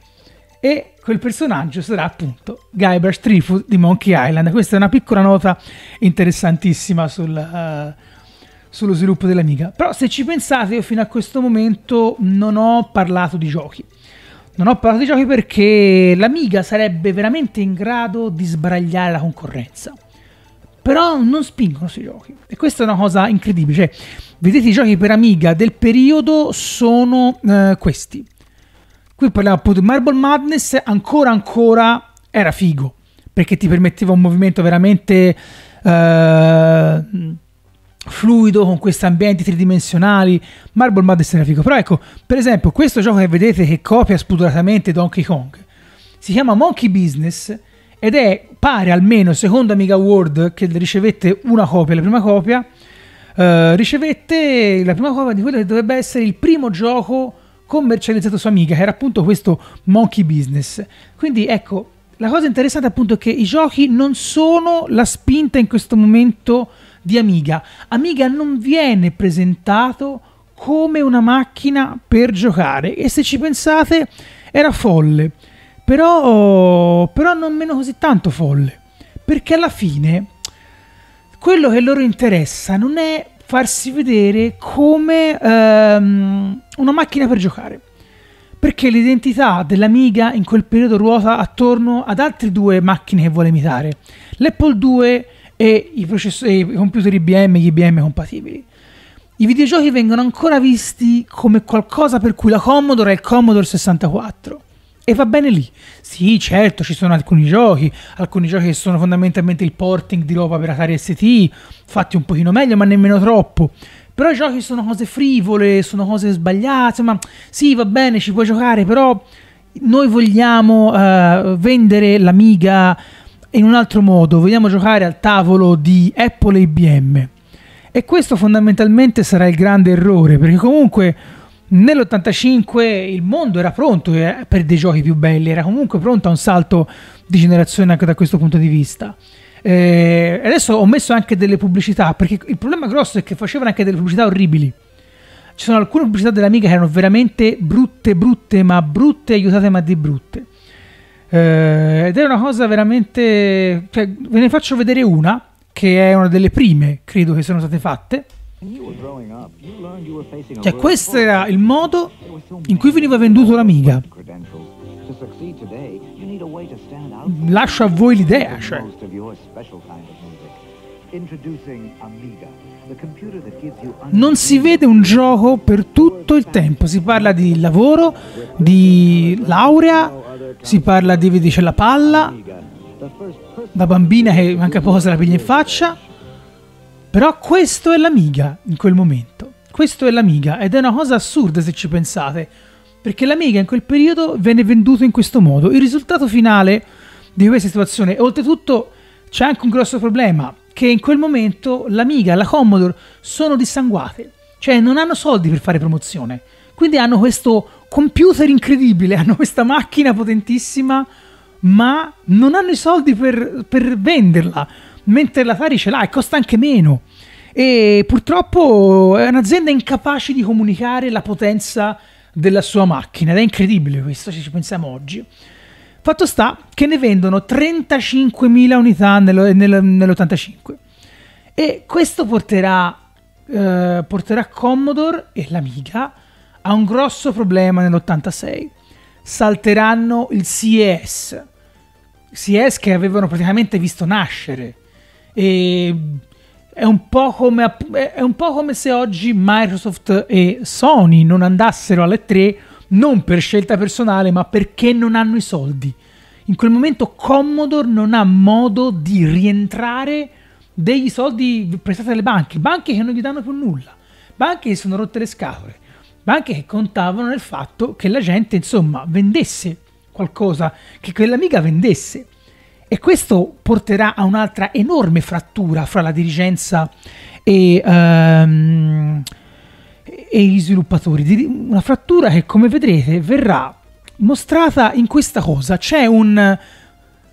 E quel personaggio sarà appunto Guybrush Threepwood di Monkey Island. Questa è una piccola nota interessantissima sul, uh, sullo sviluppo dell'Amiga. Però se ci pensate io fino a questo momento non ho parlato di giochi. Non ho parlato di giochi perché l'Amiga sarebbe veramente in grado di sbragliare la concorrenza però non spingono sui giochi. E questa è una cosa incredibile. Cioè, vedete i giochi per Amiga del periodo sono eh, questi. Qui parliamo appunto di Marble Madness, ancora ancora era figo, perché ti permetteva un movimento veramente eh, fluido con questi ambienti tridimensionali. Marble Madness era figo. Però ecco, per esempio, questo gioco che vedete che copia spudoratamente Donkey Kong, si chiama Monkey Business ed è pare almeno secondo Amiga World che ricevette una copia, la prima copia, eh, ricevette la prima copia di quello che dovrebbe essere il primo gioco commercializzato su Amiga, che era appunto questo Monkey Business. Quindi ecco, la cosa interessante appunto è che i giochi non sono la spinta in questo momento di Amiga. Amiga non viene presentato come una macchina per giocare e se ci pensate era folle però, però non meno così tanto folle, perché alla fine quello che loro interessa non è farsi vedere come ehm, una macchina per giocare, perché l'identità dell'Amiga in quel periodo ruota attorno ad altre due macchine che vuole imitare, l'Apple 2 e i, e i computer IBM, gli IBM compatibili. I videogiochi vengono ancora visti come qualcosa per cui la Commodore è il Commodore 64 e va bene lì. Sì, certo, ci sono alcuni giochi, alcuni giochi che sono fondamentalmente il porting di roba per Atari ST, fatti un pochino meglio, ma nemmeno troppo. Però i giochi sono cose frivole, sono cose sbagliate, ma sì, va bene, ci puoi giocare, però noi vogliamo uh, vendere l'Amiga in un altro modo, vogliamo giocare al tavolo di Apple e IBM. E questo fondamentalmente sarà il grande errore, perché comunque Nell'85 il mondo era pronto eh, per dei giochi più belli, era comunque pronto a un salto di generazione anche da questo punto di vista. Eh, adesso ho messo anche delle pubblicità, perché il problema grosso è che facevano anche delle pubblicità orribili. Ci sono alcune pubblicità dell'amica che erano veramente brutte, brutte, ma brutte, aiutate ma di brutte. Eh, ed è una cosa veramente... Cioè, ve ne faccio vedere una, che è una delle prime, credo, che sono state fatte. Cioè questo era il modo in cui veniva venduto l'Amiga. Lascio a voi l'idea, cioè. Non si vede un gioco per tutto il tempo, si parla di lavoro, di laurea, si parla di vedice la palla, da bambina che manca poco se la piglia in faccia. Però questo è l'amiga in quel momento. Questo è l'amiga ed è una cosa assurda se ci pensate, perché l'amiga in quel periodo venne venduto in questo modo. Il risultato finale di questa situazione, e oltretutto c'è anche un grosso problema, che in quel momento l'amiga, la Commodore sono dissanguate, cioè non hanno soldi per fare promozione. Quindi hanno questo computer incredibile, <laughs> hanno questa macchina potentissima, ma non hanno i soldi per, per venderla mentre l'Atari ce l'ha e costa anche meno. E purtroppo è un'azienda incapace di comunicare la potenza della sua macchina ed è incredibile questo, se ci pensiamo oggi. Fatto sta che ne vendono 35.000 unità eh, nel, nel, nell'85 e questo porterà, eh, porterà Commodore e l'Amiga a un grosso problema nell'86. Salteranno il CES, CES che avevano praticamente visto nascere e è un, come, è un, po come, se oggi Microsoft e Sony non andassero alle tre non per scelta personale, ma perché non hanno i soldi. In quel momento Commodore non ha modo di rientrare dei soldi prestati alle banche, banche che non gli danno più nulla, banche che sono rotte le scatole, banche che contavano nel fatto che la gente, insomma, vendesse qualcosa, che quell'amica vendesse. E questo porterà a un'altra enorme frattura fra la dirigenza e, um, e gli sviluppatori. Una frattura che, come vedrete, verrà mostrata in questa cosa. C'è un,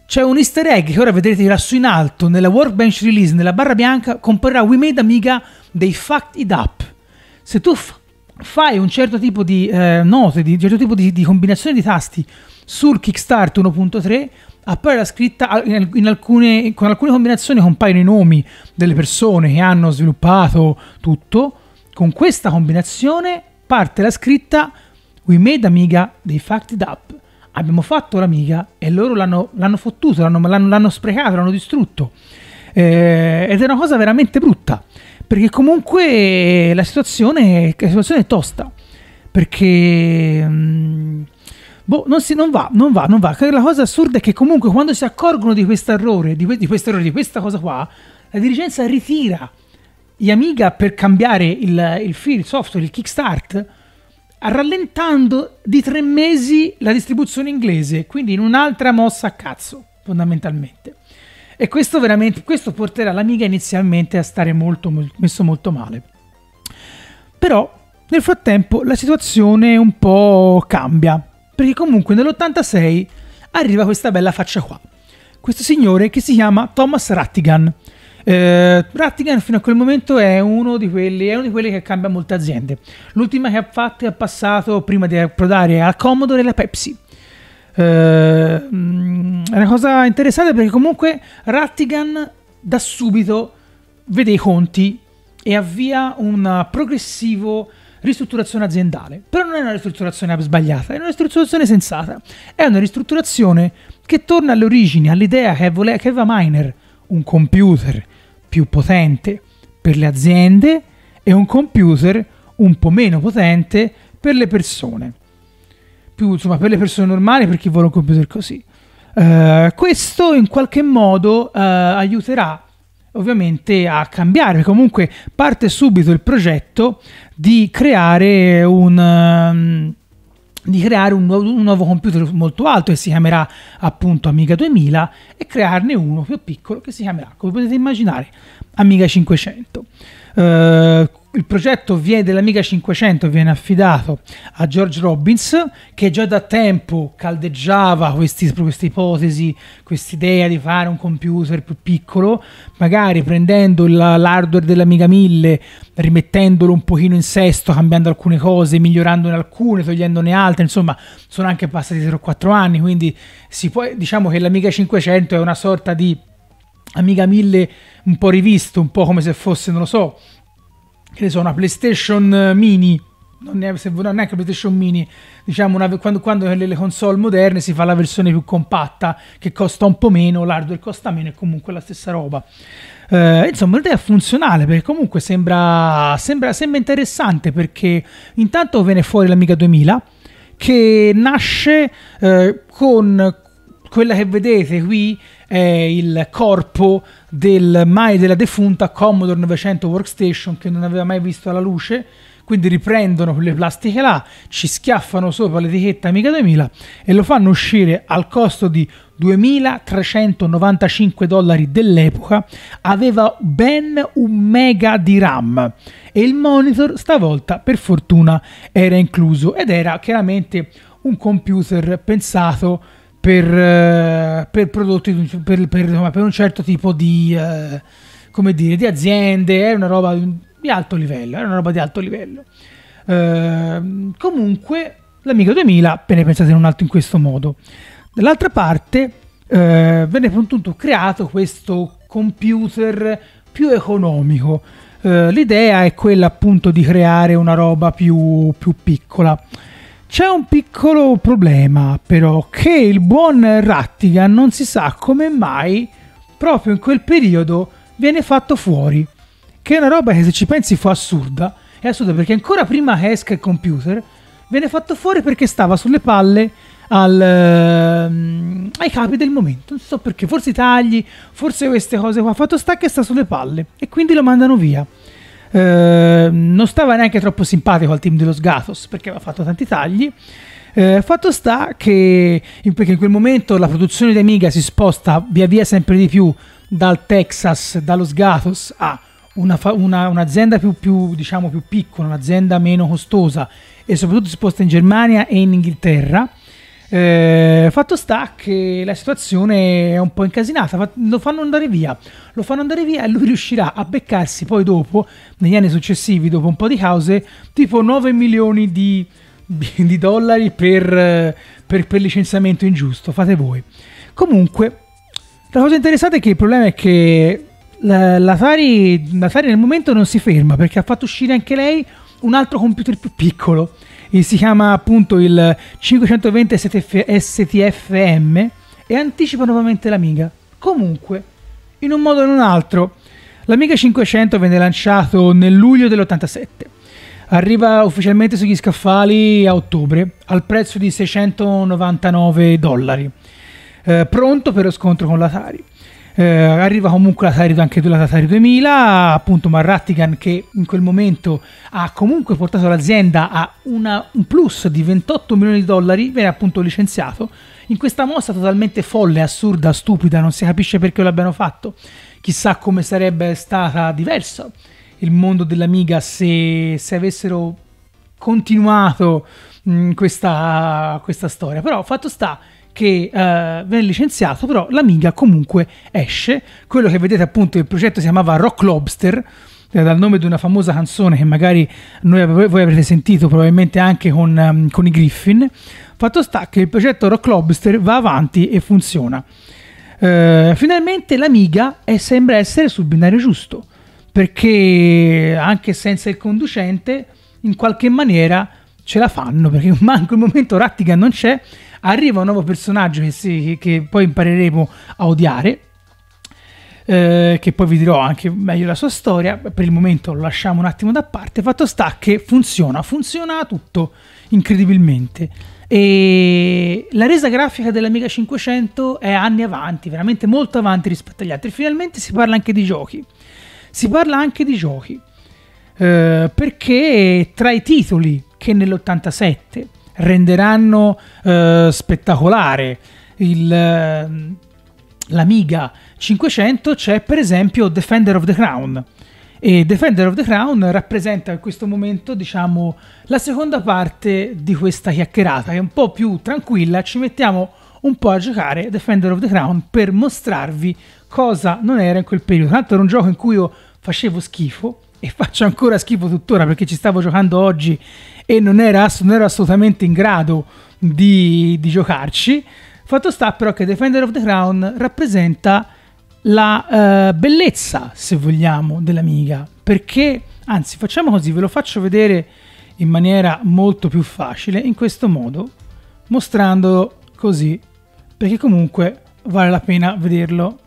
c'è un easter egg che ora vedrete lassù in alto, nella workbench release, nella barra bianca, comparirà We Made Amiga dei Fact It Up. Se tu fai un certo tipo di eh, note, di, un certo tipo di, di combinazione di tasti sul Kickstart 1.3, appare ah, la scritta in alcune, con alcune combinazioni compaiono i nomi delle persone che hanno sviluppato tutto. Con questa combinazione parte la scritta We made Amiga, dei fucked it up. Abbiamo fatto l'Amiga e loro l'hanno, l'hanno fottuto, l'hanno, l'hanno, l'hanno sprecato, l'hanno distrutto. Eh, ed è una cosa veramente brutta, perché comunque la situazione, la situazione è tosta, perché... Mh, mm, Boh, non, si, non va, non va, non va. La cosa assurda è che comunque quando si accorgono di questo errore, di, di questo errore, di questa cosa qua, la dirigenza ritira gli Amiga per cambiare il, il il software, il kickstart, rallentando di tre mesi la distribuzione inglese, quindi in un'altra mossa a cazzo, fondamentalmente. E questo veramente, questo porterà l'Amiga inizialmente a stare molto, messo molto male. Però, nel frattempo, la situazione un po' cambia perché comunque nell'86 arriva questa bella faccia qua. Questo signore che si chiama Thomas Rattigan. Eh, Rattigan fino a quel momento è uno, quelli, è uno di quelli, che cambia molte aziende. L'ultima che ha fatto e ha passato prima di approdare a Commodore la Pepsi. Eh, mm, è una cosa interessante perché comunque Rattigan da subito vede i conti e avvia un progressivo ristrutturazione aziendale, però non è una ristrutturazione sbagliata, è una ristrutturazione sensata, è una ristrutturazione che torna alle origini, all'idea che, aveva Miner, un computer più potente per le aziende e un computer un po' meno potente per le persone. Più insomma per le persone normali, per chi vuole un computer così. Uh, questo in qualche modo uh, aiuterà ovviamente a cambiare. Comunque parte subito il progetto di creare un... Um, di creare un nuovo, un nuovo, computer molto alto che si chiamerà appunto Amiga 2000 e crearne uno più piccolo che si chiamerà, come potete immaginare, Amiga 500. Uh, eh, il progetto viene, dell'Amiga 500 viene affidato a George Robbins che già da tempo caldeggiava questa ipotesi, quest'idea di fare un computer più piccolo, magari prendendo la, l'hardware dell'Amiga 1000, rimettendolo un pochino in sesto, cambiando alcune cose, migliorandone alcune, togliendone altre, insomma sono anche passati 3 4 anni, quindi può, diciamo che l'Amiga 500 è una sorta di Amiga 1000 un po' rivisto, un po' come se fosse, non lo so, che ne so, una PlayStation eh, Mini, non è, se, non è neanche PlayStation Mini, diciamo una, quando, quando nelle console moderne si fa la versione più compatta che costa un po' meno, l'hardware costa meno, è comunque la stessa roba. Uh, insomma, l'idea è funzionale perché comunque sembra, sembra, sembra interessante perché intanto viene fuori l'Amiga 2000 che nasce eh, con quella che vedete qui è il corpo del mai della defunta Commodore 900 Workstation che non aveva mai visto la luce quindi riprendono quelle plastiche là, ci schiaffano sopra l'etichetta Amiga 2000 e lo fanno uscire al costo di 2.395 dollari dell'epoca, aveva ben un mega di RAM e il monitor stavolta per fortuna era incluso ed era chiaramente un computer pensato per, eh, per prodotti, per, per, per, un certo tipo di, eh, come dire, di aziende, è una roba di alto livello, era una roba di alto livello. Eh, comunque l'Amiga 2000 ve ne pensate in un altro in questo modo. Dall'altra parte eh, venne appunto creato questo computer più economico. Eh, l'idea è quella appunto di creare una roba più, più piccola. C'è un piccolo problema però che il buon Rattigan non si sa come mai proprio in quel periodo viene fatto fuori, che è una roba che se ci pensi fu assurda, è assurda perché ancora prima che esca il computer viene fatto fuori perché stava sulle palle al, ehm, ai capi del momento, non so perché, forse i tagli, forse queste cose qua, fatto sta che sta sulle palle e quindi lo mandano via. Ehm, non stava neanche troppo simpatico al team dello Sgathos perché aveva fatto tanti tagli. Eh, fatto sta che in, perché in quel momento la produzione di Amiga si sposta via via sempre di più dal Texas, dallo Sgathos a una, una, un'azienda più, più, diciamo, più piccola, un'azienda meno costosa e soprattutto si sposta in Germania e in Inghilterra eh, fatto sta che la situazione è un po' incasinata, lo fanno andare via, lo fanno andare via e lui riuscirà a beccarsi poi dopo, negli anni successivi, dopo un po' di cause, tipo 9 milioni di, di dollari per, per, per licenziamento ingiusto, fate voi. Comunque, la cosa interessante è che il problema è che l'Atari, l'Atari nel momento non si ferma perché ha fatto uscire anche lei un altro computer più piccolo e si chiama appunto il 520 STFM e anticipa nuovamente l'Amiga. Comunque, in un modo o in un altro, l'Amiga 500 venne lanciato nel luglio dell'87. Arriva ufficialmente sugli scaffali a ottobre al prezzo di 699 dollari, eh, pronto per lo scontro con l'Atari. Eh, arriva comunque la Tari, anche la Tari 2000, appunto Marrattigan che in quel momento ha comunque portato l'azienda a una, un plus di 28 milioni di dollari, viene appunto licenziato. In questa mossa totalmente folle, assurda, stupida, non si capisce perché l'abbiano fatto. Chissà come sarebbe stata diversa il mondo dell'Amiga se, se avessero continuato mh, questa, questa storia. Però fatto sta che eh, viene licenziato, però l'Amiga comunque esce. Quello che vedete appunto, il progetto si chiamava Rock Lobster, eh, dal nome di una famosa canzone che magari noi, voi avrete sentito probabilmente anche con, um, con i Griffin. Fatto sta che il progetto Rock Lobster va avanti e funziona. Uh, finalmente l'Amiga è, sembra essere sul binario giusto, perché anche senza il conducente in qualche maniera ce la fanno, perché <laughs> manco il momento Rattigan non c'è arriva un nuovo personaggio che, si, che, che poi impareremo a odiare, eh, che poi vi dirò anche meglio la sua storia, per il momento lo lasciamo un attimo da parte, fatto sta che funziona, funziona tutto incredibilmente. E la resa grafica dell'Amiga 500 è anni avanti, veramente molto avanti rispetto agli altri. Finalmente si parla anche di giochi. Si parla anche di giochi. Eh, perché tra i titoli che nell'87 renderanno eh, spettacolare il, eh, l'Amiga 500 c'è per esempio Defender of the Crown e Defender of the Crown rappresenta in questo momento diciamo la seconda parte di questa chiacchierata che è un po' più tranquilla ci mettiamo un po' a giocare Defender of the Crown per mostrarvi cosa non era in quel periodo tanto era un gioco in cui io facevo schifo e faccio ancora schifo tuttora perché ci stavo giocando oggi e non, era, non ero assolutamente in grado di, di, giocarci. Fatto sta però che Defender of the Crown rappresenta la eh, bellezza, se vogliamo, dell'Amiga. Perché, anzi, facciamo così, ve lo faccio vedere in maniera molto più facile, in questo modo, mostrandolo così, perché comunque vale la pena vederlo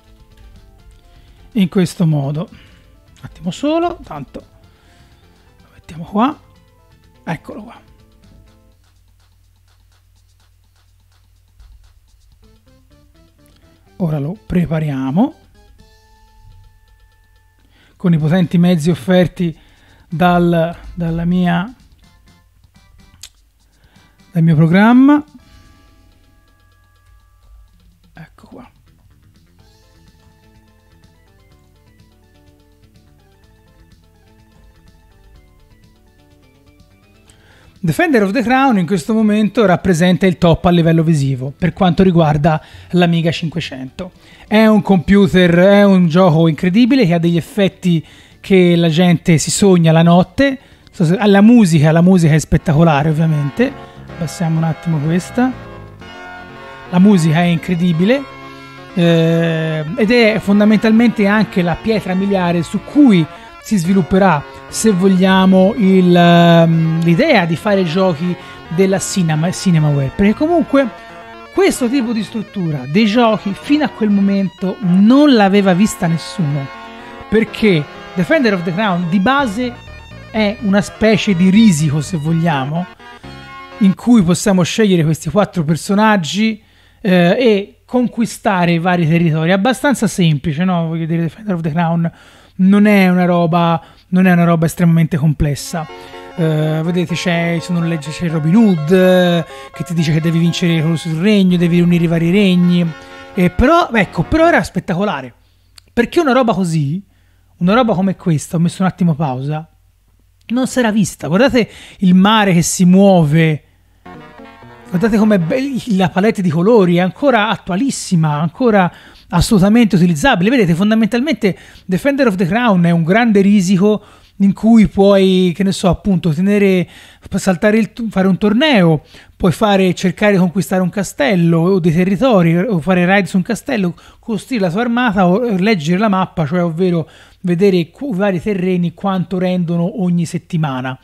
in questo modo un attimo solo, tanto lo mettiamo qua, eccolo qua. Ora lo prepariamo con i potenti mezzi offerti dal, dalla mia, dal mio programma. Defender of the Crown in questo momento rappresenta il top a livello visivo per quanto riguarda l'Amiga 500. È un computer, è un gioco incredibile che ha degli effetti che la gente si sogna la notte. La musica, la musica è spettacolare ovviamente. Passiamo un attimo questa. La musica è incredibile eh, ed è fondamentalmente anche la pietra miliare su cui si svilupperà, se vogliamo, il, ehm, l'idea di fare giochi della cinema, cinemaware, perché comunque questo tipo di struttura dei giochi fino a quel momento non l'aveva vista nessuno, perché Defender of the Crown di base è una specie di risico, se vogliamo, in cui possiamo scegliere questi quattro personaggi eh, e conquistare i vari territori. abbastanza semplice, no? Voglio dire, Defender of the Crown non è una roba, non è una roba estremamente complessa. Uh, vedete, c'è, sono leggi, c'è Robin Hood uh, che ti dice che devi vincere il regno, devi riunire i vari regni. E eh, però, ecco, però era spettacolare. Perché una roba così, una roba come questa, ho messo un attimo pausa, non si era vista. Guardate il mare che si muove. Guardate com'è bella la palette di colori, è ancora attualissima, ancora assolutamente utilizzabile. Vedete, fondamentalmente Defender of the Crown è un grande risico in cui puoi, che ne so, appunto, tenere, saltare il, fare un torneo, puoi fare, cercare di conquistare un castello o dei territori, o fare raid su un castello, costruire la tua armata o eh, leggere la mappa, cioè ovvero vedere i vari terreni quanto rendono ogni settimana.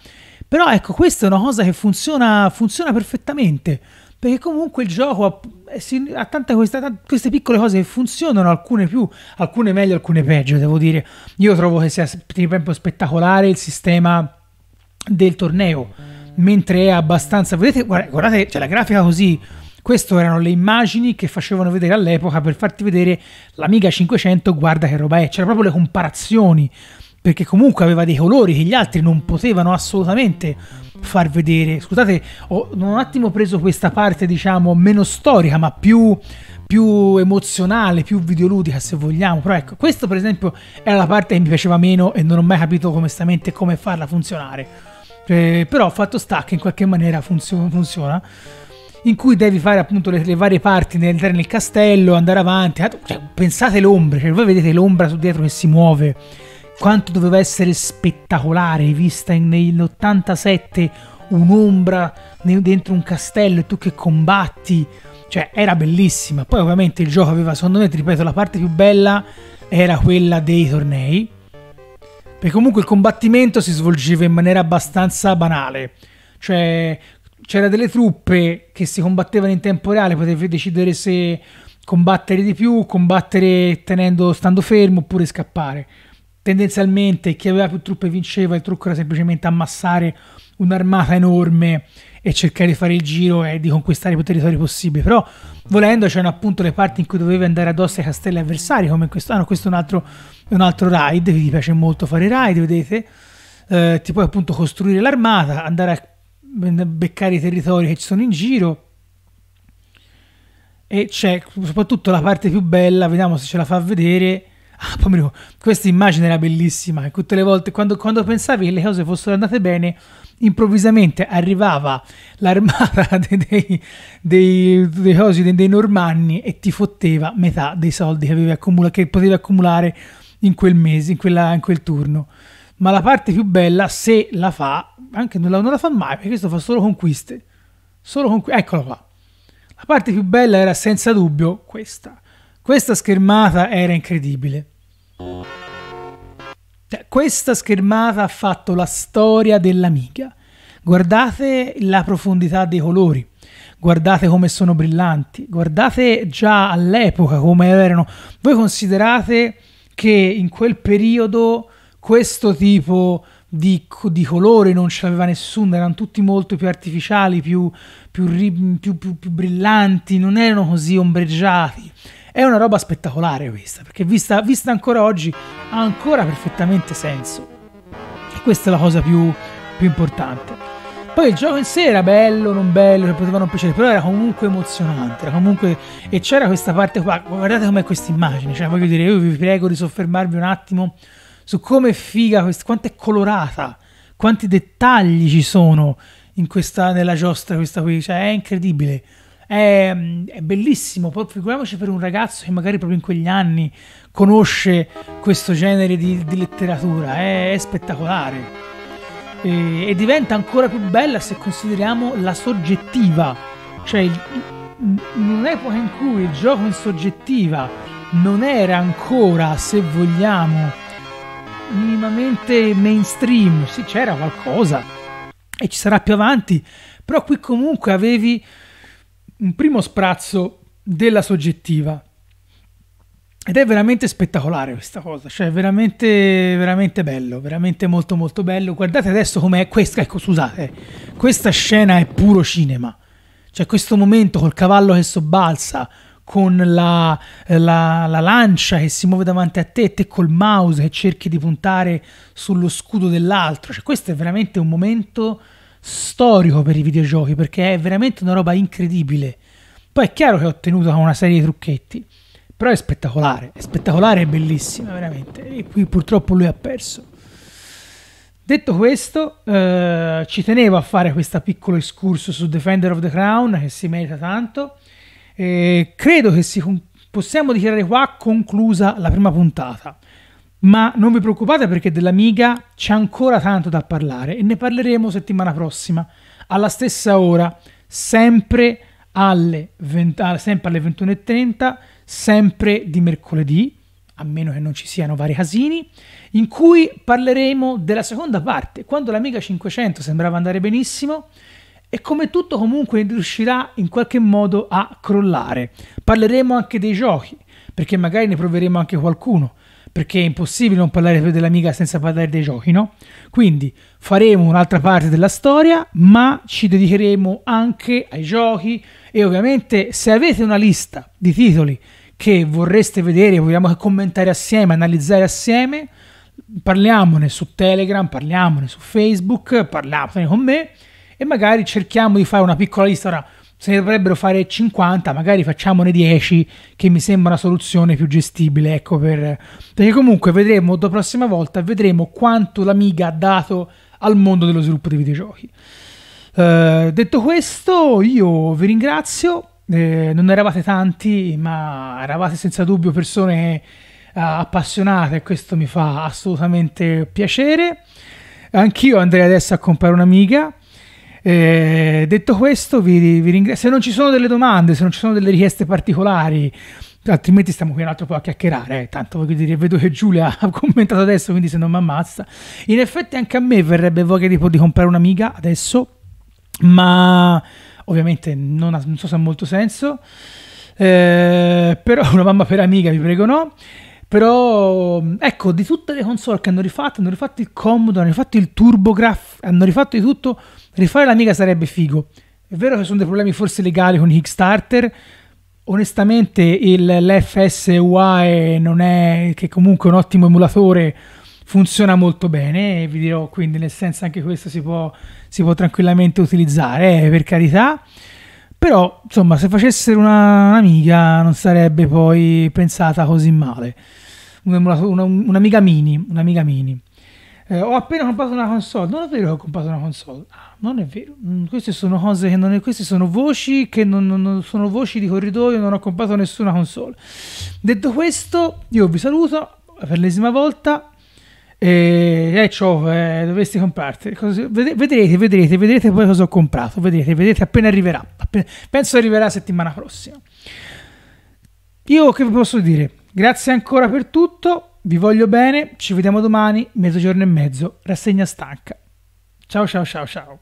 Però ecco, questa è una cosa che funziona, funziona perfettamente perché comunque il gioco ha, eh, ha tante queste, tante, queste, piccole cose che funzionano, alcune più, alcune meglio, alcune peggio, devo dire. Io trovo che sia tempo spettacolare il sistema del torneo, mentre è abbastanza... Vedete, guardate, c'è cioè, la grafica così... Queste erano le immagini che facevano vedere all'epoca per farti vedere l'Amiga 500, guarda che roba è. C'erano proprio le comparazioni perché comunque aveva dei colori che gli altri non potevano assolutamente far vedere. Scusate, ho un attimo preso questa parte, diciamo, meno storica, ma più, più emozionale, più videoludica, se vogliamo. Però ecco, questa per esempio era la parte che mi piaceva meno e non ho mai capito onestamente come farla funzionare. Eh, però fatto sta che in qualche maniera funziona. funziona in cui devi fare appunto le, le varie parti entrare nel castello, andare avanti. Ah, cioè, pensate l'ombra, cioè voi vedete l'ombra su dietro che si muove quanto doveva essere spettacolare vista nell'87 un'ombra dentro un castello e tu che combatti cioè era bellissima poi ovviamente il gioco aveva secondo me ti ripeto la parte più bella era quella dei tornei perché comunque il combattimento si svolgeva in maniera abbastanza banale cioè c'era delle truppe che si combattevano in tempo reale potevi decidere se combattere di più combattere tenendo stando fermo oppure scappare tendenzialmente chi aveva più truppe vinceva, il trucco era semplicemente ammassare un'armata enorme e cercare di fare il giro e di conquistare più territori possibili. Però volendo c'erano appunto le parti in cui dovevi andare addosso ai castelli avversari, come questo, ah, no, questo è un altro, un altro ride, vi piace molto fare i ride, vedete? Eh, ti puoi appunto costruire l'armata, andare a beccare i territori che ci sono in giro. E c'è soprattutto la parte più bella, vediamo se ce la fa vedere Ah, poi questa immagine era bellissima. Tutte le volte, quando, quando pensavi che le cose fossero andate bene, improvvisamente arrivava l'armata <laughs> dei, dei, dei, dei, cosi, dei, dei normanni e ti fotteva metà dei soldi che, avevi accumula- che potevi accumulare in quel mese, in, quella, in quel turno. Ma la parte più bella, se la fa, anche non la, non la fa mai, perché questo fa solo conquiste. Solo conquiste. Eccolo qua. La parte più bella era senza dubbio questa questa schermata era incredibile. Cioè, questa schermata ha fatto la storia dell'Amiga. Guardate la profondità dei colori, guardate come sono brillanti, guardate già all'epoca come erano. Voi considerate che in quel periodo questo tipo di, di colore non ce l'aveva nessuno, erano tutti molto più artificiali, più, più, più, più brillanti, non erano così ombreggiati è una roba spettacolare questa, perché vista, vista ancora oggi ha ancora perfettamente senso. E questa è la cosa più, più importante. Poi il gioco in sé era bello, non bello, poteva non piacere, però era comunque emozionante. Era comunque... E c'era questa parte qua. Guardate com'è questa immagine. Cioè, voglio dire, io vi prego di soffermarvi un attimo su come è figa, quest... quanto è colorata, quanti dettagli ci sono in questa, nella giostra questa qui. Cioè, è incredibile è, mm, è, bellissimo. Poi figuriamoci per un ragazzo che magari proprio in quegli anni conosce questo genere di, di letteratura, è, è spettacolare. E, e, diventa ancora più bella se consideriamo la soggettiva, cioè in un'epoca in cui il gioco in soggettiva non era ancora, se vogliamo, minimamente mainstream, sì c'era qualcosa e ci sarà più avanti, però qui comunque avevi un primo sprazzo della soggettiva. Ed è veramente spettacolare questa cosa, cioè veramente, veramente bello, veramente molto molto bello. Guardate adesso com'è questa, ecco scusate, questa scena è puro cinema. Cioè questo momento col cavallo che sobbalza, con la, la, la, lancia che si muove davanti a te e te col mouse che cerchi di puntare sullo scudo dell'altro. Cioè questo è veramente un momento storico per i videogiochi perché è veramente una roba incredibile. Poi è chiaro che è ottenuta con una serie di trucchetti, però è spettacolare, è spettacolare e bellissima veramente. E qui purtroppo lui ha perso. Detto questo, eh, ci tenevo a fare questo piccolo escurso su Defender of the Crown che si merita tanto. E credo che si, possiamo dichiarare qua conclusa la prima puntata. Ma non vi preoccupate perché dell'Amiga c'è ancora tanto da parlare e ne parleremo settimana prossima, alla stessa ora, sempre alle, 20, ah, sempre alle 21.30, sempre di mercoledì, a meno che non ci siano vari casini, in cui parleremo della seconda parte, quando l'Amiga 500 sembrava andare benissimo e come tutto comunque riuscirà in qualche modo a crollare. Parleremo anche dei giochi, perché magari ne proveremo anche qualcuno perché è impossibile non parlare dell'Amiga senza parlare dei giochi, no? Quindi faremo un'altra parte della storia, ma ci dedicheremo anche ai giochi e ovviamente se avete una lista di titoli che vorreste vedere, vogliamo commentare assieme, analizzare assieme, parliamone su Telegram, parliamone su Facebook, parliamone con me e magari cerchiamo di fare una piccola lista. Ora, se ne dovrebbero fare 50, magari facciamone 10, che mi sembra una soluzione più gestibile. Ecco per... Perché comunque vedremo, la prossima volta, vedremo quanto l'Amiga ha dato al mondo dello sviluppo dei videogiochi. Eh, detto questo, io vi ringrazio. Eh, non eravate tanti, ma eravate senza dubbio persone eh, appassionate e questo mi fa assolutamente piacere. Anch'io andrei adesso a comprare un'amiga eh, detto questo, vi, vi ringrazio. Se non ci sono delle domande, se non ci sono delle richieste particolari, altrimenti stiamo qui un altro po' a chiacchierare. Eh. Tanto dire, vedo che Giulia <laughs> ha commentato adesso, quindi se non mi ammazza. In effetti anche a me verrebbe voglia tipo di comprare un'amiga adesso, ma ovviamente non, ha, non so se ha molto senso. Eh, però <laughs> una mamma per amica, vi prego no. Però ecco, di tutte le console che hanno rifatto, hanno rifatto il Commodore, hanno rifatto il TurboGraf, hanno rifatto di tutto Rifare l'Amiga sarebbe figo. È vero che sono dei problemi forse legali con Kickstarter. Onestamente il, l'FSUAE non è che comunque è un ottimo emulatore, funziona molto bene e vi dirò quindi nel senso anche questo si può, si può tranquillamente utilizzare eh, per carità. Però insomma se facessero una, un'amiga non sarebbe poi pensata così male. Un una, un'amiga mini, un'amiga mini eh, ho appena comprato una console. Non è vero che ho comprato una console. Ah, non è vero. Mm, queste sono cose che non è, queste sono voci che non, non, non sono voci di corridoio, non ho comprato nessuna console. Detto questo, io vi saluto per l'ennesima volta. E eh, ciò eh, dovresti comprarti. vedrete, vedrete, vedrete poi cosa ho comprato. Vedrete, vedrete appena arriverà. Appena, penso arriverà settimana prossima. Io che vi posso dire? Grazie ancora per tutto vi voglio bene, ci vediamo domani, mezzogiorno e mezzo, rassegna stanca. Ciao ciao ciao ciao.